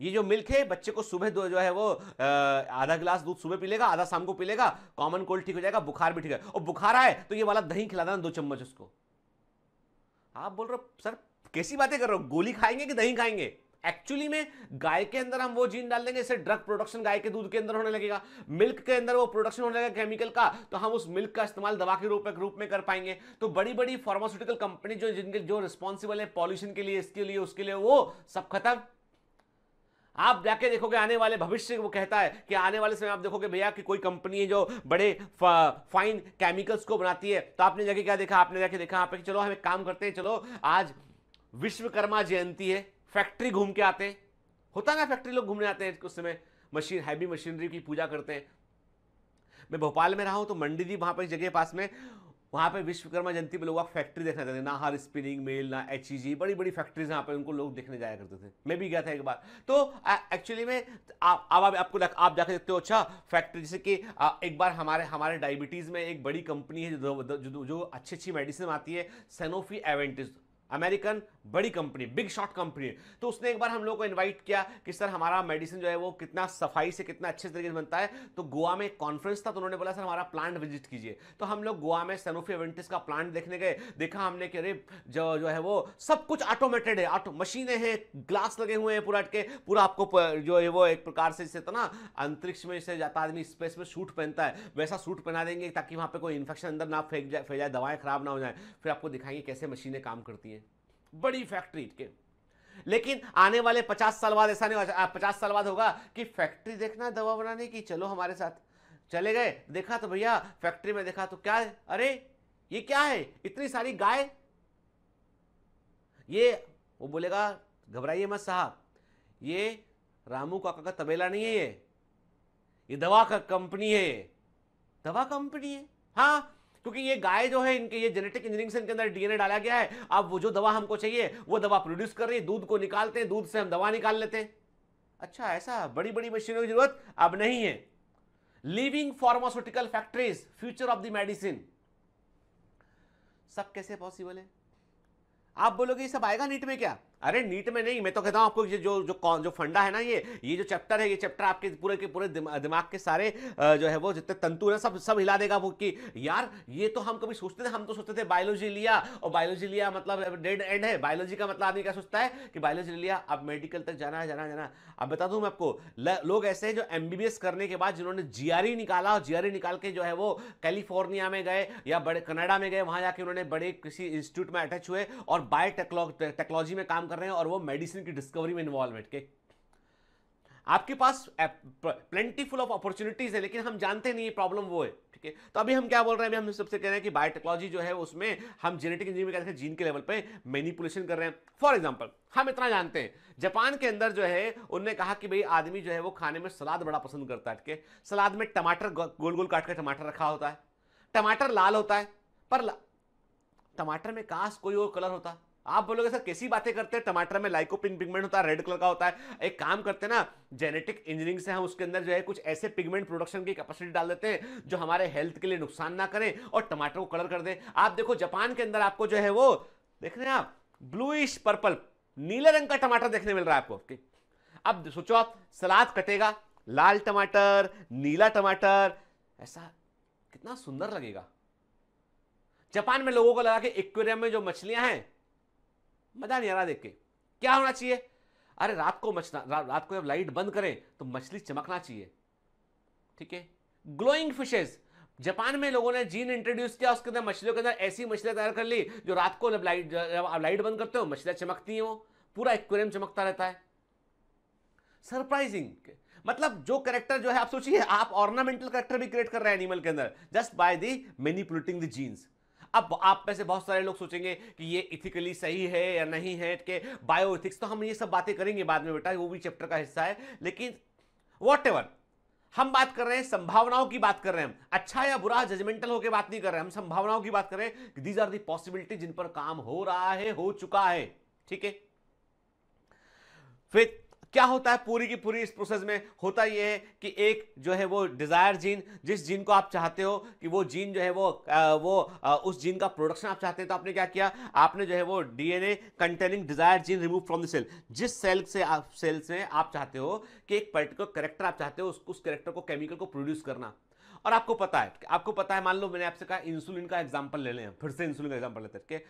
ये जो मिल्क है बच्चे को सुबह जो है वो आधा गिलास दूध सुबह पी लेगा आधा शाम को पी लेगा कॉमन कोल्ड ठीक हो जाएगा बुखार भी ठीक है और बुखार आए तो ये वाला दही खिला देना दो चम्मच उसको आप बोल रहे हो सर कैसी बातें कर रहे हो गोली खाएंगे कि दही खाएंगे एक्चुअली में गाय के अंदर हम वो जीन डाल देंगे इससे ड्रग प्रोडक्शन गाय के दूध के अंदर होने लगेगा मिल्क के अंदर वो प्रोडक्शन होने लगेगा केमिकल का तो हम उस मिल्क का इस्तेमाल दवा के रूप में रूप में कर पाएंगे तो बड़ी बड़ी फार्मास्यूटिकल कंपनी जो जिनके जो रिस्पॉन्सिबल है पॉल्यूशन के लिए इसके लिए उसके लिए वो सब खत्म आप जाके देखोगे आने वाले भविष्य वो कहता है कि आने वाले समय आप देखोगे भैया कि कोई कंपनी है जो बड़े फाइन केमिकल्स को बनाती है तो आपने जाके क्या देखा आपने जाके देखा आप चलो हम एक काम करते हैं चलो आज विश्वकर्मा जयंती है फैक्ट्री घूम के आते हैं होता ना फैक्ट्री लोग घूमने आते हैं उस समय मशीन हैवी मशीनरी की पूजा करते हैं मैं भोपाल में रहा हूं तो मंडी दी वहां पर जगह पास में वहाँ पे विश्वकर्मा जयंती पे लोग फैक्ट्री देखना चाहते थे ना हर स्पिनिंग मिल ना एच e बड़ी बड़ी फैक्ट्रीज यहाँ पे उनको लोग देखने जाया करते थे मैं भी गया था एक बार तो एक्चुअली में आप आप आपको आप जाकर देखते हो अच्छा फैक्ट्री जैसे कि एक बार हमारे हमारे डायबिटीज़ में एक बड़ी कंपनी है जो जो, जो अच्छी अच्छी मेडिसिन आती है सेनोफी एवेंटिस अमेरिकन बड़ी कंपनी बिग शॉट कंपनी तो उसने एक बार हम लोग को इनवाइट किया कि सर हमारा मेडिसिन जो है वो कितना सफाई से कितना अच्छे तरीके से बनता है तो गोवा में एक कॉन्फ्रेंस था तो उन्होंने बोला सर हमारा प्लांट विजिट कीजिए तो हम लोग गोवा में सनोफी एवेंटिस का प्लांट देखने गए देखा हमने कि अरे जो जो है वो सब कुछ ऑटोमेटेड है ऑटो मशीनें हैं ग्लास लगे हुए हैं पूरा के पूरा आपको जो है वो एक प्रकार से जैसे तो ना अंतरिक्ष में जैसे जाता आदमी स्पेस में सूट पहनता है वैसा सूट पहना देंगे ताकि वहाँ पर कोई इन्फेक्शन अंदर ना फेंक जाए फैल जाए दवाएँ खराब ना हो जाए फिर आपको दिखाएंगे कैसे मशीनें काम करती हैं बड़ी फैक्ट्री के लेकिन आने वाले पचास साल बाद ऐसा नहीं होगा पचास साल बाद होगा कि फैक्ट्री देखना दवा बनाने की चलो हमारे साथ चले गए देखा तो भैया फैक्ट्री में देखा तो क्या है अरे ये क्या है इतनी सारी गाय ये वो बोलेगा घबराइए मत साहब ये रामू काका का तबेला नहीं है ये दवा का कंपनी है दवा कंपनी है हाँ क्योंकि ये गाय जो है इनके ये जेनेटिक इंजीनियरिंग से इनके अंदर डीएनए डाला गया है अब वो जो दवा हमको चाहिए वो दवा प्रोड्यूस कर रही है दूध को निकालते हैं दूध से हम दवा निकाल लेते हैं अच्छा ऐसा बड़ी बड़ी मशीनों की जरूरत अब नहीं है living pharmaceutical factories future of the medicine सब कैसे पॉसिबल है आप बोलोगे ये सब आएगा नीट में क्या अरे नीट में नहीं मैं तो कहता हूँ आपको ये जो जो कौन जो फंडा है ना ये ये जो चैप्टर है ये चैप्टर आपके पूरे के पूरे दिमा, दिमाग के सारे जो है वो जितने तंतु है सब सब हिला देगा वो कि यार ये तो हम कभी सोचते थे हम तो सोचते थे बायोलॉजी लिया और बायोलॉजी लिया मतलब डेड एंड है बायोलॉजी का मतलब आदमी क्या सोचता है कि बायोलॉजी लिया अब मेडिकल तक जाना है जाना जाना अब बता दूँ मैं आपको लोग ऐसे हैं जो एम करने के बाद जिन्होंने जी e निकाला और जी e निकाल के जो है वो कैलिफोर्निया में गए या बड़े कनाडा में गए वहाँ जाके उन्होंने बड़े किसी इंस्टीट्यूट में अटैच हुए और बायो टेक्नोलॉजी में काम कर रहे हैं और वो मेडिसिन की डिस्कवरी में इन्वॉल्व है के आपके पास प्लेंटीफुल ऑफ अपॉर्चुनिटीज है लेकिन हम जानते नहीं प्रॉब्लम वो है ठीक है तो अभी हम क्या बोल रहे हैं अभी हम सबसे कह रहे हैं कि बायोटेक्नोलॉजी जो है उसमें हम जेनेटिक इंजीनियरिंग कहते हैं जीन के लेवल पे मैनिपुलेशन कर रहे हैं फॉर एग्जाम्पल हम इतना जानते हैं जापान के अंदर जो है उनने कहा कि भाई आदमी जो है वो खाने में सलाद बड़ा पसंद करता है ठीक है सलाद में टमाटर गोल गोल काट कर टमाटर रखा होता है टमाटर लाल होता है पर टमाटर में काश कोई और कलर होता है आप बोलोगे सर कैसी बातें करते हैं टमाटर में लाइकोपिन पिगमेंट होता है रेड कलर का होता है एक काम करते हैं ना जेनेटिक इंजीनियरिंग से हम उसके अंदर जो है कुछ ऐसे पिगमेंट प्रोडक्शन की कैपेसिटी डाल देते हैं जो हमारे हेल्थ के लिए नुकसान ना करें और टमाटर को कलर कर दें आप देखो जापान के अंदर आपको जो है वो देख रहे हैं आप ब्लूइश पर्पल नीले रंग का टमाटर देखने मिल रहा है आपको अब सोचो आप सलाद कटेगा लाल टमाटर नीला टमाटर ऐसा कितना सुंदर लगेगा जापान में लोगों को लगा कि एक्वेरियम में जो मछलियां हैं मजा नहीं आ रहा देख के क्या होना चाहिए अरे रात को मचना रा, रात को जब लाइट बंद करें तो मछली चमकना चाहिए ठीक है ग्लोइंग फिशेज जापान में लोगों ने जीन इंट्रोड्यूस किया उसके अंदर मछलियों के अंदर ऐसी मछलियां तैयार कर ली जो रात को जब लाइट जब आप लाइट बंद करते हो मछलियां चमकती हैं वो पूरा एक्वेरियम चमकता रहता है सरप्राइजिंग मतलब जो करेक्टर जो है आप सोचिए आप ऑर्नामेंटल करेक्टर भी क्रिएट कर रहे हैं एनिमल के अंदर just by the many the genes अब आप में से बहुत सारे लोग सोचेंगे कि ये इथिकली सही है या नहीं है कि बायोइथिक्स तो हम ये सब बातें करेंगे बाद में बेटा वो भी चैप्टर का हिस्सा है लेकिन वॉट हम बात कर रहे हैं संभावनाओं की बात कर रहे हैं अच्छा या बुरा जजमेंटल होकर बात नहीं कर रहे हैं हम संभावनाओं की बात कर रहे हैं दीज आर दी पॉसिबिलिटी जिन पर काम हो रहा है हो चुका है ठीक है फिर क्या होता है पूरी की पूरी इस प्रोसेस में होता यह है कि एक जो है वो डिज़ायर जीन जिस जीन को आप चाहते हो कि वो जीन जो है वो आ, वो आ, उस जीन का प्रोडक्शन आप चाहते हैं तो आपने क्या किया आपने जो है वो DNA containing desire gene remove from the cell जिस सेल से आप सेल से आप चाहते हो कि एक पर्टिकुलर करेक्टर आप चाहते हो उस, उस करेक्टर को केमिकल को प्रोड्यूस करना और आपको पता है आपको पता है मान लो मैंने आपसे कहा इंसुलिन का एग्जाम्पल ले लें फिर से इंसुलिन का एग्जाम्पल लेते हैं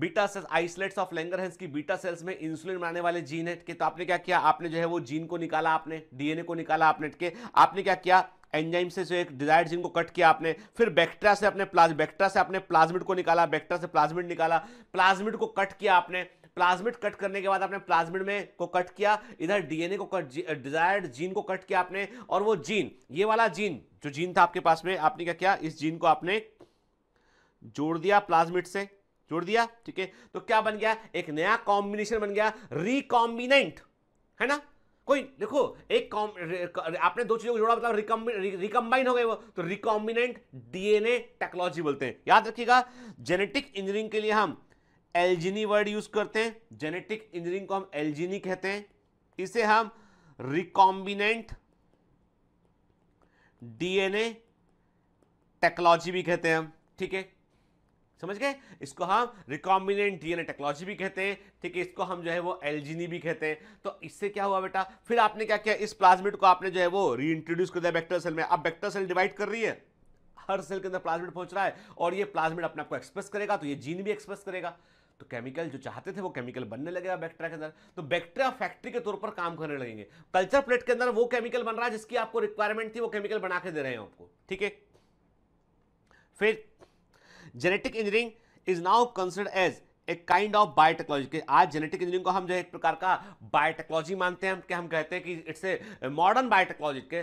beta cells islets of Langerhans की बीटा सेल्स में इंसुलिन बनाने वाले जीन है के तो आपने क्या किया आपने जो है वो जीन को निकाला आपने डीएनए को निकाला आपने के आपने क्या किया एंजाइम से जो एक डिजायर्ड जीन को कट किया आपने फिर बैक्टेरिया से अपने प्लाज बैक्टेरिया से अपने प्लाज्मिड को निकाला बैक्टेरिया से प्लाज्मिड निकाला प्लाज्मिड को कट किया आपने प्लाज्मिड कट करने के बाद आपने प्लाज्मिड में को कट किया इधर डीएनए को कट डिजायर्ड जीन को कट किया आपने और वो जीन ये वाला जीन जो जीन था आपके पास में आपने क्या किया इस जीन को आपने जोड़ दिया प्लाज्मिड से जोड़ दिया ठीक है तो क्या बन गया एक नया कॉम्बिनेशन बन गया रिकॉम्बिनेंट है ना कोई देखो एक कॉम आपने दो चीजों को जोड़ा मतलब रिकम्बाइन हो गए वो तो रिकॉम्बिनेंट डीएनए टेक्नोलॉजी बोलते हैं याद रखिएगा जेनेटिक इंजीनियरिंग के लिए हम एलजीनी वर्ड यूज करते हैं जेनेटिक इंजीनियरिंग को हम एलजीनी कहते हैं इसे हम रिकॉम्बिनेंट डीएनए टेक्नोलॉजी भी कहते हैं हम ठीक है समझ गए इसको हम रिकॉम्बिनेंट डीएनए टेक्नोलॉजी भी कहते हैं ठीक है इसको हम जो है वो एलजीनी भी कहते हैं तो इससे क्या हुआ बेटा फिर आपने क्या किया इस प्लाज्मिड को आपने जो है वो रीइंट्रोड्यूस कर दिया बैक्टर सेल में अब बैक्टर सेल डिवाइड कर रही है हर सेल के अंदर प्लाज्मिड पहुंच रहा है और ये प्लाज्मिड अपने आपको एक्सप्रेस करेगा तो ये जीन भी एक्सप्रेस करेगा तो केमिकल जो चाहते थे वो केमिकल बनने लगेगा बैक्टेरिया के अंदर तो बैक्टेरिया फैक्ट्री के तौर पर काम करने लगेंगे कल्चर प्लेट के अंदर वो केमिकल बन रहा है जिसकी आपको रिक्वायरमेंट थी वो केमिकल बना के दे रहे हैं आपको ठीक है फिर genetic engineering is now considered as a kind of biotechnology के आज जेनेटिक इंजीनियरिंग को हम जो एक प्रकार का बायोटेक्नोलॉजी मानते हैं कि हम कहते हैं कि इट्स ए मॉडर्न बायोटेक्नोलॉजी के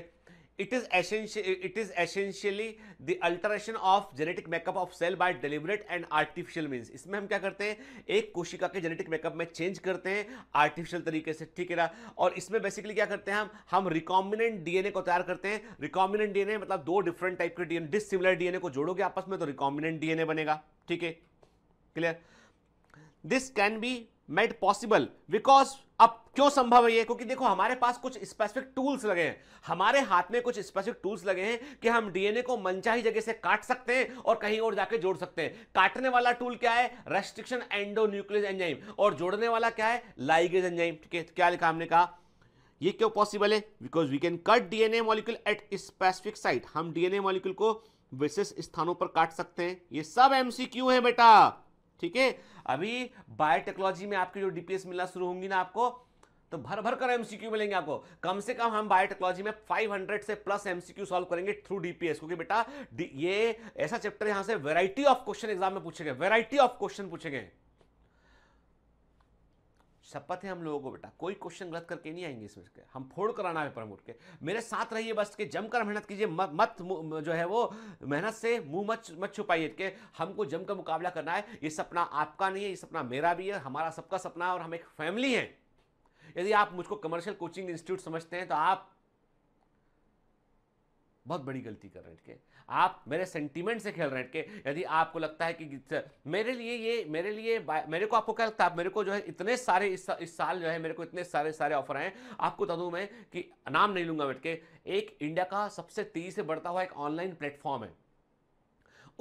it is essentially it is essentially the alteration of genetic makeup of cell by deliberate and artificial means इसमें हम क्या करते हैं एक कोशिका के जेनेटिक मेकअप में चेंज करते हैं आर्टिफिशियल तरीके से ठीक है ना और इसमें बेसिकली क्या करते हैं हम हम रिकॉम्बिनेंट डीएनए को तैयार करते हैं रिकॉम्बिनेंट डीएनए मतलब दो डिफरेंट टाइप के डीएनए डिसिमिलर डीएनए को जोड़ोगे आपस में तो रिकॉम्बिनेंट डीएनए बनेगा ठीक है clear this can be made possible because अब क्यों संभव है ये क्योंकि देखो हमारे पास कुछ स्पेसिफिक टूल्स लगे हैं हमारे हाथ में कुछ स्पेसिफिक टूल्स लगे हैं कि हम डीएनए को मनचाही जगह से काट सकते हैं और कहीं और जाके जोड़ सकते हैं काटने वाला टूल क्या है रेस्ट्रिक्शन एंडो न्यूक्लियस एंजाइम और जोड़ने वाला क्या है लाइगेज एंजाइम ठीक है तो क्या लिखा हमने कहा ये क्यों पॉसिबल है because we can cut DNA molecule at specific site हम डीएनए मॉलिक्यूल को विशेष स्थानों पर काट सकते हैं ये सब एमसीक्यू है बेटा ठीक है अभी बायोटेक्नोलॉजी में आपके जो डीपीएस मिलना शुरू होंगी ना आपको तो भर भर कर एमसीक्यू मिलेंगे आपको कम से कम हम बायोटेक्नोलॉजी में 500 से प्लस एमसीक्यू सॉल्व करेंगे थ्रू डीपीएस क्योंकि बेटा ये ऐसा चैप्टर यहां से वैरायटी ऑफ क्वेश्चन एग्जाम में पूछेंगे वेराइटी ऑफ क्वेश्चन पूछेंगे शपथ है हम लोगों को बेटा कोई क्वेश्चन गलत करके नहीं आएंगे इसमें के हम फोड़ कराना है प्रमोट के मेरे साथ रहिए बस के जमकर मेहनत कीजिए मत, मत जो है वो मेहनत से मुंह मत मत छुपाइए के हमको जमकर मुकाबला करना है ये सपना आपका नहीं है ये सपना मेरा भी है हमारा सबका सपना है और हम एक फैमिली हैं यदि आप मुझको कमर्शियल कोचिंग इंस्टीट्यूट समझते हैं तो आप बहुत बड़ी गलती कर रहे हैं के आप मेरे सेंटीमेंट से खेल रहे हैं यदि आपको लगता है कि मेरे लिए ये मेरे लिए मेरे को आपको क्या लगता है आप मेरे को जो है इतने सारे इस, सा, इस साल जो है मेरे को इतने सारे सारे ऑफर आए आपको बता दूँ मैं कि नाम नहीं लूंगा बैठ के एक इंडिया का सबसे तेज़ी से बढ़ता हुआ एक ऑनलाइन प्लेटफॉर्म है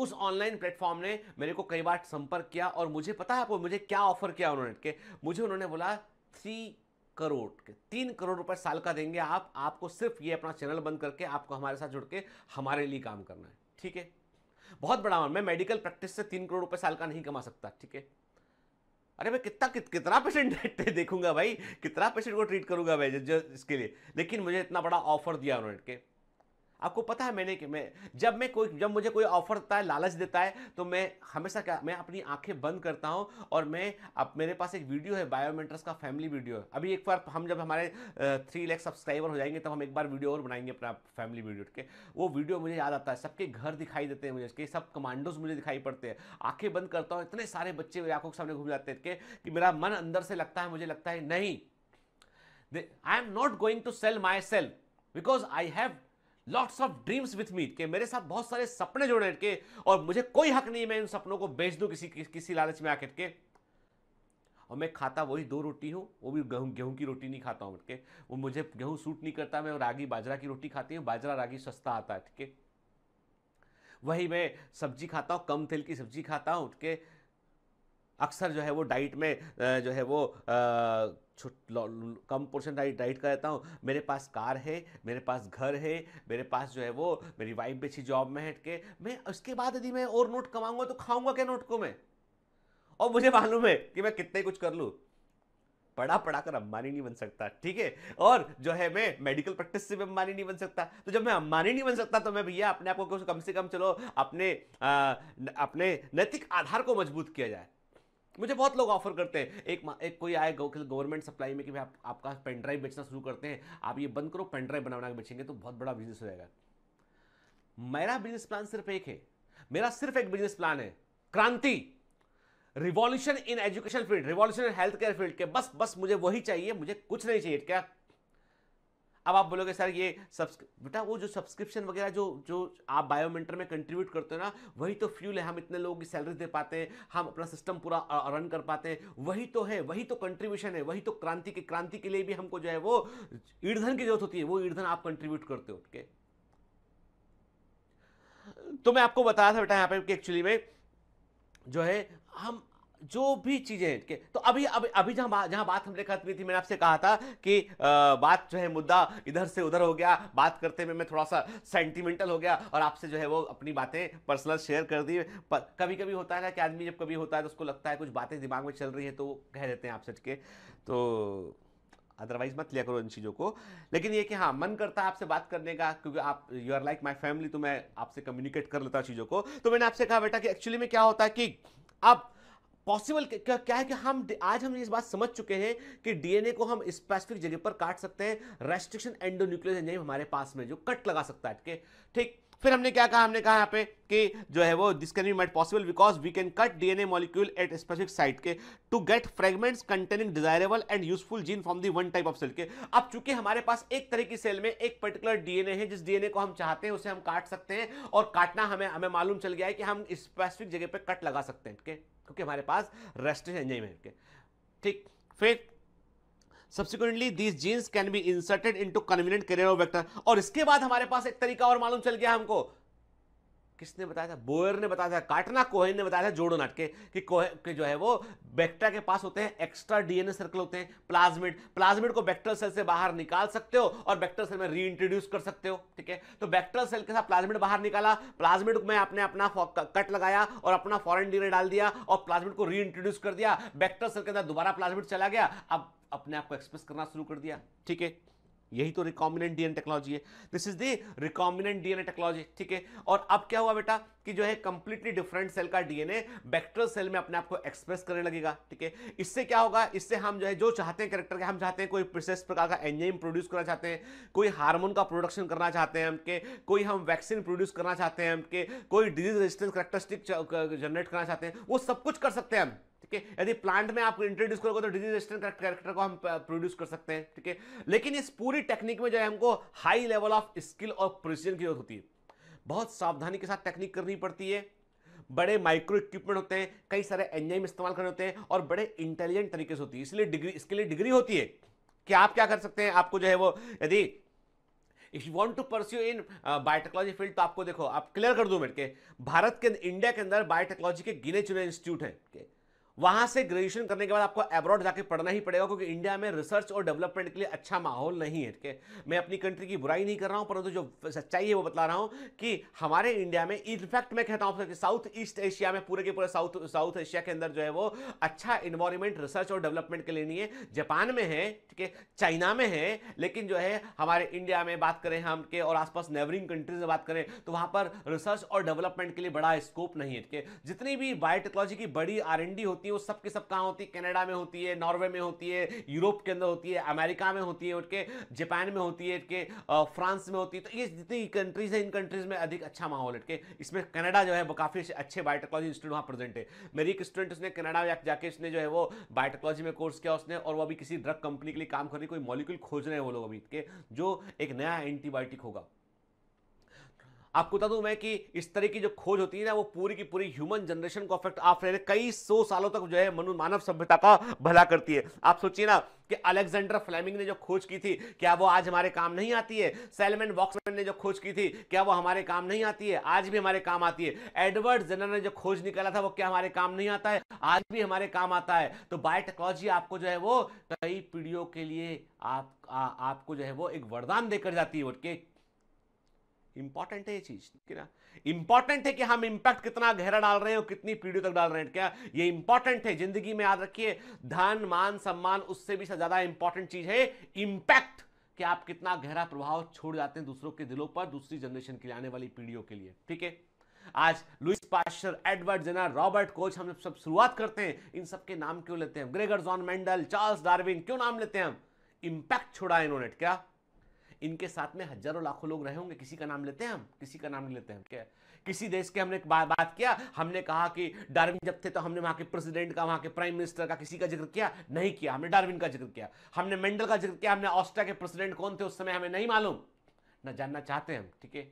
उस ऑनलाइन प्लेटफॉर्म ने मेरे को कई बार संपर्क किया और मुझे पता है आपको मुझे क्या ऑफर किया उन्होंने के मुझे उन्होंने बोला थ्री करोड़ के तीन करोड़ रुपए साल का देंगे आप आपको सिर्फ ये अपना चैनल बंद करके आपको हमारे साथ जुड़ के हमारे लिए काम करना है ठीक है बहुत बड़ा मैं मेडिकल प्रैक्टिस से तीन करोड़ रुपए साल का नहीं कमा सकता ठीक है अरे मैं कितना कित, कितना पेशेंट देखूंगा भाई कितना पेशेंट को ट्रीट करूंगा भाई जो इसके लिए लेकिन मुझे इतना बड़ा ऑफर दिया उन्होंने के आपको पता है मैंने कि मैं जब मैं कोई जब मुझे कोई ऑफर देता है लालच देता है तो मैं हमेशा क्या मैं अपनी आंखें बंद करता हूँ और मैं अब मेरे पास एक वीडियो है बायोमेट्रस का फैमिली वीडियो है अभी एक बार हम जब हमारे थ्री लैख सब्सक्राइबर हो जाएंगे तब हम एक बार वीडियो और बनाएंगे अपना फैमिली वीडियो के वो वीडियो मुझे याद आता है सबके घर दिखाई देते हैं मुझे उसके सब कमांडोज मुझे दिखाई पड़ते हैं आंखें बंद करता हूँ इतने सारे बच्चे मेरी आंखों के सामने घूम जाते हैं कि मेरा मन अंदर से लगता है मुझे लगता है नहीं I am not going to sell myself because I have lots of dreams with me के मेरे साथ बहुत सारे सपने जुड़े के और मुझे कोई हक नहीं मैं इन सपनों को बेच दू किसी किसी लालच में आकर के और मैं खाता वही दो रोटी हूँ वो भी गेहूँ गेहूँ की रोटी नहीं खाता हूँ के वो मुझे गेहूँ सूट नहीं करता मैं रागी बाजरा की रोटी खाती हूँ बाजरा रागी सस्ता आता है ठीक है वही मैं सब्जी खाता हूँ कम तेल की सब्जी खाता हूँ उठ के अक्सर जो है वो डाइट में जो है वो कम पोर्शन डाइट डाइट कर रहता हूँ मेरे पास कार है मेरे पास घर है मेरे पास जो है वो मेरी वाइफ भी अच्छी जॉब में हट के मैं उसके बाद यदि मैं और नोट कमाऊंगा तो खाऊंगा क्या नोट को मैं और मुझे मालूम है कि मैं कितने कुछ कर लूँ पढ़ा पढ़ा कर अम्बानी नहीं बन सकता ठीक है और जो है मैं मेडिकल प्रैक्टिस से भी अम्बानी नहीं बन सकता तो जब मैं अम्बानी नहीं बन सकता तो मैं भैया अपने आप को कम से कम चलो अपने आ, अपने नैतिक आधार को मजबूत किया जाए मुझे बहुत लोग ऑफर करते हैं एक एक कोई आए गवर्नमेंट सप्लाई में कि भाई आप, आपका पेन ड्राइव बेचना शुरू करते हैं आप ये बंद करो पेन ड्राइव बना बना के बेचेंगे तो बहुत बड़ा बिजनेस हो जाएगा मेरा बिजनेस प्लान सिर्फ एक है मेरा सिर्फ एक बिजनेस प्लान है क्रांति revolution in education field revolution in health care field के बस बस मुझे वही चाहिए मुझे कुछ नहीं चाहिए क्या अब आप बोलोगे सर ये बेटा वो जो सब्सक्रिप्शन वगैरह जो जो आप बायोमेंटर में कंट्रीब्यूट करते हो ना वही तो फ्यूल है हम इतने लोगों की सैलरी दे पाते हैं हम अपना सिस्टम पूरा रन कर पाते हैं वही तो है वही तो कंट्रीब्यूशन है वही तो क्रांति के क्रांति के लिए भी हमको जो है वो ईर्धन की जरूरत होती है वो ईर्धन आप कंट्रीब्यूट करते हो ओके तो मैं आपको बताया था बेटा यहाँ पे कि एक्चुअली में जो है हम जो भी चीज़ें के तो अभी अभी अभी बा, जहां बात हमने खत्म हुई थी मैंने आपसे कहा था कि आ, बात जो है मुद्दा इधर से उधर हो गया बात करते में मैं थोड़ा सा सेंटिमेंटल हो गया और आपसे जो है वो अपनी बातें पर्सनल शेयर कर दी पर कभी कभी होता है ना कि आदमी जब कभी होता है तो उसको लगता है कुछ बातें दिमाग में चल रही है तो कह देते हैं आपसे के तो अदरवाइज मत लिया करो इन चीज़ों को लेकिन ये कि हाँ मन करता है आपसे बात करने का क्योंकि आप you are like my family तो मैं आपसे कम्युनिकेट कर लेता चीज़ों को तो मैंने आपसे कहा बेटा कि एक्चुअली में क्या होता है कि आप पॉसिबल क्या, क्या है कि हम आज हम इस बात समझ चुके हैं कि डीएनए को हम स्पेसिफिक जगह पर काट सकते हैं रेस्ट्रिक्शन एंडोन्यूक्लियस एंजाइम हमारे पास में जो कट लगा सकता है ठीक फिर हमने क्या कहा हमने कहा यहाँ पे कि जो है वो this can be made possible because we can cut DNA molecule at specific site के to get fragments containing desirable and useful gene from the one type of cell के अब चूंकि हमारे पास एक तरह की सेल में एक पर्टिकुलर डीएनए है जिस डीएनए को हम चाहते हैं उसे हम काट सकते हैं और काटना हमें हमें मालूम चल गया है कि हम स्पेसिफिक जगह पर कट लगा सकते हैं क्योंकि हमारे पास रेस्ट एंजाइम है ठीक फिर subsequently these genes can be inserted into convenient carrier of vector और इसके बाद हमारे पास एक तरीका और मालूम चल गया हमको किसने बताया था बोयर ने बताया था काटना कोहेन ने बताया था जोड़ो नाटके कि कोहे के जो है वो बैक्टा के पास होते हैं एक्स्ट्रा डीएनए सर्कल होते हैं प्लाज्मिड प्लाज्मिड को बैक्टल सेल से बाहर निकाल सकते हो और बैक्टल सेल में रीइंट्रोड्यूस कर सकते हो ठीक है तो बैक्टल सेल के साथ प्लाज्मिड बाहर निकाला प्लाज्मिड में आपने अपना कट लगाया और अपना फॉरन डीएनए डाल दिया और प्लाज्मिड को रीइंट्रोड्यूस कर दिया बैक्टल सेल के अंदर दोबारा प्लाज्मिड चला गया अब अपने आप को एक्सप्रेस करना शुरू कर दिया ठीक है यही तो रिकॉम्बिनेंट डीएनए टेक्नोलॉजी है this is the recombinant DNA technology ठीक है और अब क्या हुआ बेटा कि जो है कंप्लीटली डिफरेंट सेल का डीएनए बैक्टेरियल सेल में अपने आप को एक्सप्रेस करने लगेगा ठीक है इससे क्या होगा इससे हम जो है जो चाहते हैं कैरेक्टर के हम चाहते हैं कोई प्रोसेस प्रकार का एंजाइम प्रोड्यूस करना चाहते हैं कोई हार्मोन का प्रोडक्शन करना चाहते हैं हमके कोई हम वैक्सीन प्रोड्यूस करना चाहते हैं हमके कोई डिजीज रेजिस्टेंस करेक्टरिस्टिक जनरेट करना चाहते हैं वो सब कुछ कर सकते हैं हम ठीक है यदि प्लांट में आप इंट्रोड्यूस करोगे तो डिजीज रेजिस्टेंट कैरेक्टर को हम प्रोड्यूस कर सकते हैं ठीक है लेकिन इस पूरी टेक्निक में जो है हमको हाई लेवल ऑफ स्किल और प्रोसीजन की जरूरत होती है बहुत सावधानी के साथ टेक्निक करनी पड़ती है बड़े माइक्रो इक्विपमेंट होते हैं कई सारे एंजाइम इस्तेमाल करने होते हैं और बड़े इंटेलिजेंट तरीके से होती है इसलिए डिग्री इसके लिए डिग्री होती है कि आप क्या कर सकते हैं आपको जो है वो यदि if you want to pursue in biotechnology field तो आपको देखो आप क्लियर कर दो मेरे के भारत के इंडिया के अंदर बायोटेक्नोलॉजी के गिने चुने इंस्टीट्यूट हैं वहां से ग्रेजुएशन करने के बाद आपको एब्रॉड जाके पढ़ना ही पड़ेगा क्योंकि इंडिया में रिसर्च और डेवलपमेंट के लिए अच्छा माहौल नहीं है ठीक है मैं अपनी कंट्री की बुराई नहीं कर रहा हूं परंतु जो सच्चाई है वो बता रहा हूं कि हमारे इंडिया में इनफैक्ट मैं कहता हूं साउथ ईस्ट एशिया में पूरे के पूरे साउथ साउथ एशिया के अंदर जो है वो अच्छा इन्वायरमेंट रिसर्च और डेवलपमेंट के लिए नहीं है जापान में है ठीक है चाइना में है लेकिन जो है हमारे इंडिया में बात करें हम के और आसपास नेबरिंग कंट्रीज में बात करें तो वहां पर रिसर्च और डेवलपमेंट के लिए बड़ा स्कोप नहीं है ठीक है जितनी भी बायोटेक्नोलॉजी की बड़ी आर होती होती है वो सब की सब कहाँ होती है कनाडा में होती है नॉर्वे में होती है यूरोप के अंदर होती है अमेरिका में होती है उठके जापान में होती है उठके फ्रांस में होती है तो ये जितनी कंट्रीज है इन कंट्रीज में अधिक अच्छा माहौल इटके इसमें कनाडा जो है वो काफ़ी अच्छे बायोटेक्नोलॉजी इंस्टीट्यूट वहाँ प्रेजेंट है मेरी एक स्टूडेंट उसने कनाडा जाके उसने जो है वो बायोटेक्नोलॉजी में कोर्स किया उसने और वो अभी किसी ड्रग कंपनी के लिए काम कर रही कोई मॉलिक्यूल खोज रहे हैं वो लोग अभी के जो एक नया एंटीबायोटिक होगा आपको बता दूं मैं कि इस तरह की जो खोज होती है ना वो पूरी की पूरी ह्यूमन जनरेशन को अफेक्ट आप रहे कई सौ सालों तक जो है मनु मानव सभ्यता का भला करती है आप सोचिए ना कि अलेक्जेंडर फ्लेमिंग ने जो खोज की थी क्या वो आज हमारे काम नहीं आती है सेलमेन वॉक्समैन ने जो खोज की थी क्या वो हमारे काम नहीं आती है आज भी हमारे काम आती है एडवर्ड जनर ने जो खोज निकाला था वो क्या हमारे काम नहीं आता है आज भी हमारे काम आता है तो बायोटेक्नोलॉजी आपको जो है वो कई पीढ़ियों के लिए आप आ, आपको जो है वो एक वरदान देकर जाती है इंपॉर्टेंट है ये चीज ना इंपॉर्टेंट है कि हम इंपैक्ट कितना गहरा डाल रहे हैं और कितनी पीढ़ियों तक डाल रहे हैं क्या ये इंपॉर्टेंट है जिंदगी में याद रखिए धन मान सम्मान उससे भी ज्यादा इंपॉर्टेंट चीज है इंपैक्ट कि आप कितना गहरा प्रभाव छोड़ जाते हैं दूसरों के दिलों पर दूसरी जनरेशन के लिए आने वाली पीढ़ियों के लिए ठीक है आज Louis Pasteur Edward Jenner Robert Koch हम सब शुरुआत करते हैं इन सबके नाम क्यों लेते हैं Gregor John Mendel Charles Darwin क्यों नाम लेते हैं हम इंपैक्ट छोड़ा इन्होंने क्या इनके साथ में हजारों लाखों लोग रहे होंगे किसी का नाम लेते हैं हम किसी का नाम नहीं लेते हैं क्या किसी देश के हमने बात बात किया हमने कहा कि डार्विन जब थे तो हमने वहां के प्रेसिडेंट का वहां के प्राइम मिनिस्टर का किसी का जिक्र किया नहीं किया हमने डार्विन का जिक्र किया हमने मेंडल का जिक्र किया हमने ऑस्ट्रिया के प्रेसिडेंट कौन थे उस समय हमें नहीं मालूम ना जानना चाहते हम ठीक है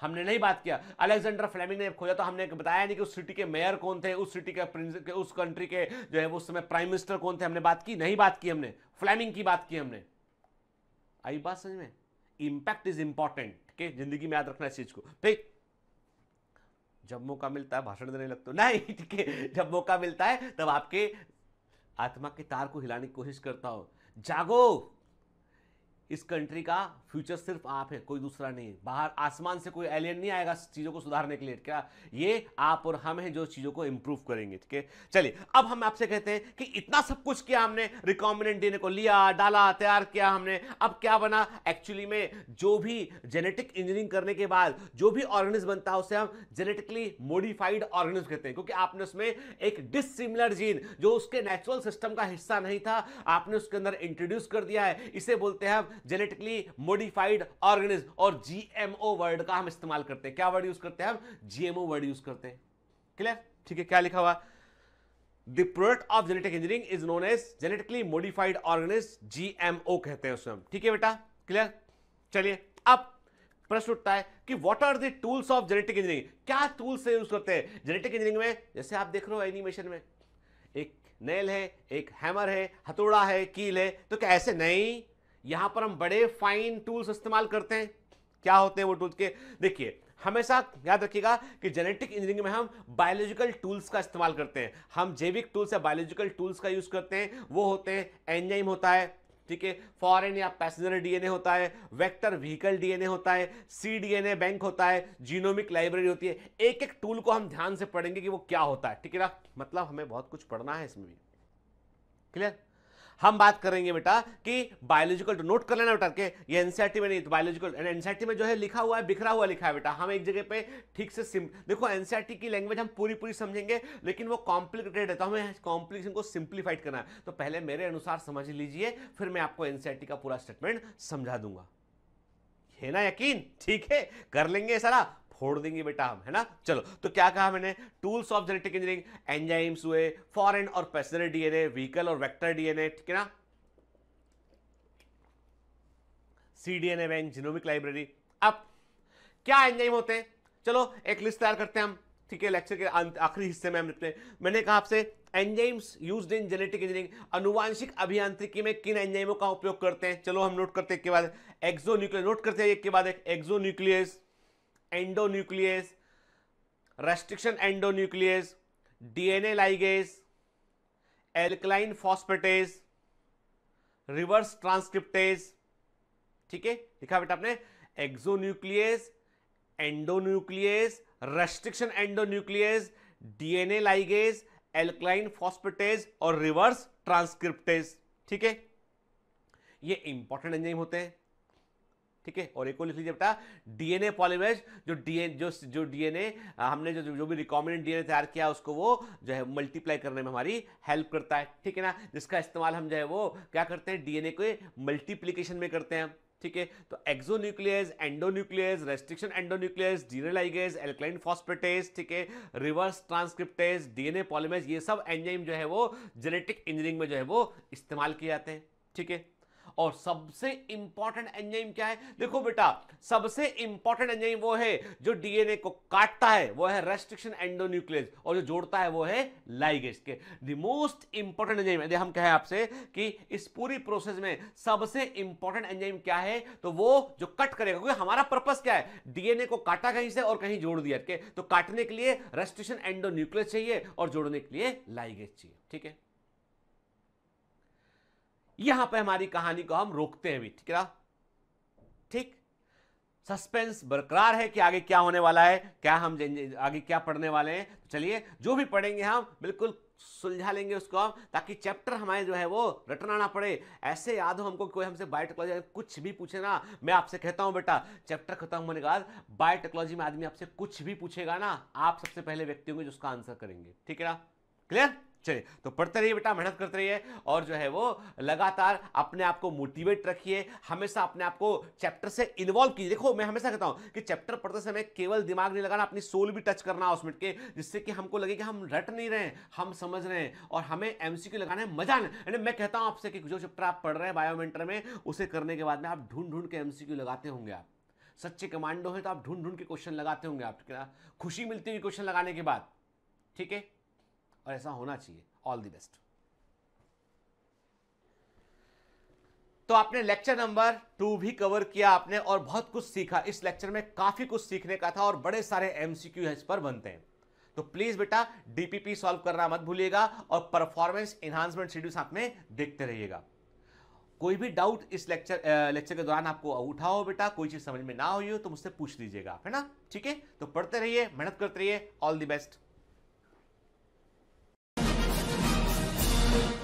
हमने नहीं बात किया अलेक्जेंडर फ्लेमिंग ने खोजा तो हमने बताया नहीं कि उस सिटी के मेयर कौन थे उस सिटी के उस कंट्री के जो है उस समय प्राइम मिनिस्टर कौन थे हमने बात की नहीं बात की हमने फ्लेमिंग की बात की हमने आई बात समझ में इंपैक्ट इज इंपॉर्टेंट के जिंदगी में याद रखना इस चीज को ठीक जब मौका मिलता है भाषण देने लगते नहीं ठीक है जब मौका मिलता है तब आपके आत्मा के तार को हिलाने की कोशिश करता हो जागो इस कंट्री का फ्यूचर सिर्फ आप है कोई दूसरा नहीं बाहर आसमान से कोई एलियन नहीं आएगा चीज़ों को सुधारने के लिए क्या ये आप और हम हैं जो चीज़ों को इंप्रूव करेंगे ठीक है चलिए अब हम आपसे कहते हैं कि इतना सब कुछ किया हमने रिकॉम्बिनेंट डीएनए को लिया डाला तैयार किया हमने अब क्या बना एक्चुअली में जो भी जेनेटिक इंजीनियरिंग करने के बाद जो भी ऑर्गेनिज्म बनता है उसे हम जेनेटिकली मॉडिफाइड ऑर्गेनिज्म कहते हैं क्योंकि आपने उसमें एक डिसिमिलर जीन जो उसके नेचुरल सिस्टम का हिस्सा नहीं था आपने उसके अंदर इंट्रोड्यूस कर दिया है इसे बोलते हैं जेनेटिकली मोडिफाइड ऑर्गेनिज्म और जीएमओ वर्ड का हम इस्तेमाल करते हैं क्या वर्ड यूज करते हैं हम जीएमओ वर्ड यूज करते हैं क्लियर ठीक है क्या लिखा हुआ the product of genetic engineering is known as genetically modified organism GMO कहते हैं उसमें हम ठीक है बेटा क्लियर चलिए अब प्रश्न उठता है कि what are the tools of genetic engineering क्या टूल्स यूज करते हैं जेनेटिक इंजीनियरिंग में जैसे आप देख रहे हो एनिमेशन में एक नेल है एक हैमर है हथौड़ा है कील है तो क्या ऐसे नहीं यहां पर हम बड़े फाइन टूल्स इस्तेमाल करते हैं क्या होते हैं वो टूल्स के देखिए हमेशा याद रखिएगा कि जेनेटिक इंजीनियरिंग में हम बायोलॉजिकल टूल्स का इस्तेमाल करते हैं हम जैविक टूल्स या बायोलॉजिकल टूल्स का यूज़ करते हैं वो होते हैं एंजाइम होता है ठीक है फॉरेन या पैसेंजर डीएनए होता है वेक्टर व्हीकल डीएनए होता है सी डीएनए बैंक होता है जीनोमिक लाइब्रेरी होती है एक एक टूल को हम ध्यान से पढ़ेंगे कि वो क्या होता है ठीक है ना मतलब हमें बहुत कुछ पढ़ना है इसमें भी क्लियर हम बात करेंगे बेटा कि बायोलॉजिकल तो नोट कर लेना बेटा के ये एनसीआरटी में नहीं तो बायोलॉजिकल एनसीआरटी में जो है लिखा हुआ है बिखरा हुआ लिखा है बेटा हम एक जगह पे ठीक से सिम देखो एनसीआरटी की लैंग्वेज हम पूरी पूरी समझेंगे लेकिन वो कॉम्प्लिकेटेड है तो हमें कॉम्प्लिकेशन को सिंप्लीफाइड करना है तो पहले मेरे अनुसार समझ लीजिए फिर मैं आपको एनसीआरटी का पूरा स्टेटमेंट समझा दूंगा है ना यकीन ठीक है कर लेंगे सारा फोड़ देंगे बेटा हम है ना चलो तो क्या कहा मैंने tools of genetic engineering enzymes हुए फॉरेन और पैसेंजर डीएनए व्हीकल और वेक्टर डीएनए ठीक है ना सीडीएनए बैंक जीनोमिक लाइब्रेरी अब क्या एंजाइम होते हैं चलो एक लिस्ट तैयार करते हैं हम ठीक है लेक्चर के आखिरी हिस्से में हम अपने मैंने कहा आपसे enzymes used in genetic engineering अनुवांशिक अभियांत्रिकी में किन एंजाइमों का उपयोग करते हैं चलो हम नोट करते हैं एक के बाद एक्जो न्यूक्लियस नोट करते हैं एक के बाद एक exonuclease endonuclease restriction endonuclease DNA ligase alkaline phosphatase reverse transcriptase ठीक है लिखा बेटा आपने exonuclease endonuclease restriction endonuclease DNA ligase alkaline phosphatase और रिवर्स ट्रांसक्रिप्टेज ठीक है ये इंपॉर्टेंट एंजाइम होते हैं ठीक है और एक को लिख लीजिए बेटा डीएनए पॉलीमेज जो डीएन जो जो डीएनए हमने जो जो भी रिकॉमेंडेंट डीएनए तैयार किया उसको वो जो है मल्टीप्लाई करने में हमारी हेल्प करता है ठीक है ना जिसका इस्तेमाल हम जो है वो क्या करते हैं डीएनए के मल्टीप्लीकेशन में करते हैं ठीक है तो endo endonuclease restriction endonuclease DNA ligase alkaline phosphatase ठीक है रिवर्स ट्रांसक्रिप्टेज डीएनए पॉलीमेज ये सब एंजाइम जो है वो जेनेटिक इंजीनियरिंग में जो है वो इस्तेमाल किए जाते हैं ठीक है और सबसे इंपॉर्टेंट एंजाइम क्या है देखो बेटा सबसे इंपॉर्टेंट एंजाइम वो है जो डीएनए को काटता है वो है रेस्ट्रिक्शन एंडोन्यूक्लियस और जो जोड़ता है वो है लाइगेस के द मोस्ट इंपॉर्टेंट एंजाइम यदि हम कहें आपसे कि इस पूरी प्रोसेस में सबसे इंपॉर्टेंट एंजाइम क्या है तो वो जो कट करेगा क्योंकि हमारा पर्पस क्या है डीएनए को काटा कहीं से और कहीं जोड़ दिया के तो काटने के लिए रेस्ट्रिक्शन एंडोन्यूक्लियस चाहिए और जोड़ने के लिए लाइगेस चाहिए ठीक है यहां पर हमारी कहानी को हम रोकते हैं भी ठीक है ठीक सस्पेंस बरकरार है कि आगे क्या होने वाला है क्या हम आगे क्या पढ़ने वाले हैं तो चलिए जो भी पढ़ेंगे हम बिल्कुल सुलझा लेंगे उसको हम ताकि चैप्टर हमारे जो है वो रटना ना पड़े ऐसे याद हो हमको कोई हमसे बायोटेक्नोलॉजी कुछ भी पूछे ना मैं आपसे कहता हूं बेटा चैप्टर खत्म होने के बाद बायोटेक्नोलॉजी में आदमी आपसे कुछ भी पूछेगा ना आप सबसे पहले व्यक्ति होंगे जो उसका आंसर करेंगे ठीक है ना क्लियर चलिए तो पढ़ते रहिए बेटा मेहनत करते रहिए और जो है वो लगातार अपने आप को मोटिवेट रखिए हमेशा अपने आप को चैप्टर से इन्वॉल्व कीजिए देखो मैं हमेशा कहता हूँ कि चैप्टर पढ़ते समय केवल दिमाग नहीं लगाना अपनी सोल भी टच करना उस मिनट के जिससे कि हमको लगे कि हम रट नहीं रहे हम समझ रहे हैं और हमें एम सी क्यू लगाना है मजा यानी मैं कहता हूँ आपसे कि जो चैप्टर आप पढ़ रहे हैं बायोमेंटर में उसे करने के बाद में आप ढूंढ ढूंढ के एम सी क्यू लगाते होंगे आप सच्चे कमांडो हैं तो आप ढूंढ ढूंढ के क्वेश्चन लगाते होंगे आपके खुशी मिलती हुई क्वेश्चन लगाने के बाद ठीक है और ऐसा होना चाहिए ऑल द बेस्ट तो आपने लेक्चर नंबर टू भी कवर किया आपने और बहुत कुछ सीखा इस लेक्चर में काफी कुछ सीखने का था और बड़े सारे एमसीक्यू इस पर बनते हैं तो प्लीज बेटा डीपीपी सॉल्व करना मत भूलिएगा और परफॉर्मेंस एनहांसमेंट शेड्यूल आप में देखते रहिएगा कोई भी डाउट इस लेक्चर लेक्चर के दौरान आपको उठाओ बेटा कोई चीज समझ में ना हुई हो तो मुझसे पूछ लीजिएगा है ना ठीक है तो पढ़ते रहिए मेहनत करते रहिए all the best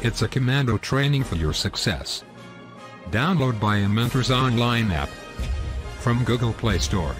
It's a commando training for your success. Download by a Mentors online app from Google Play Store.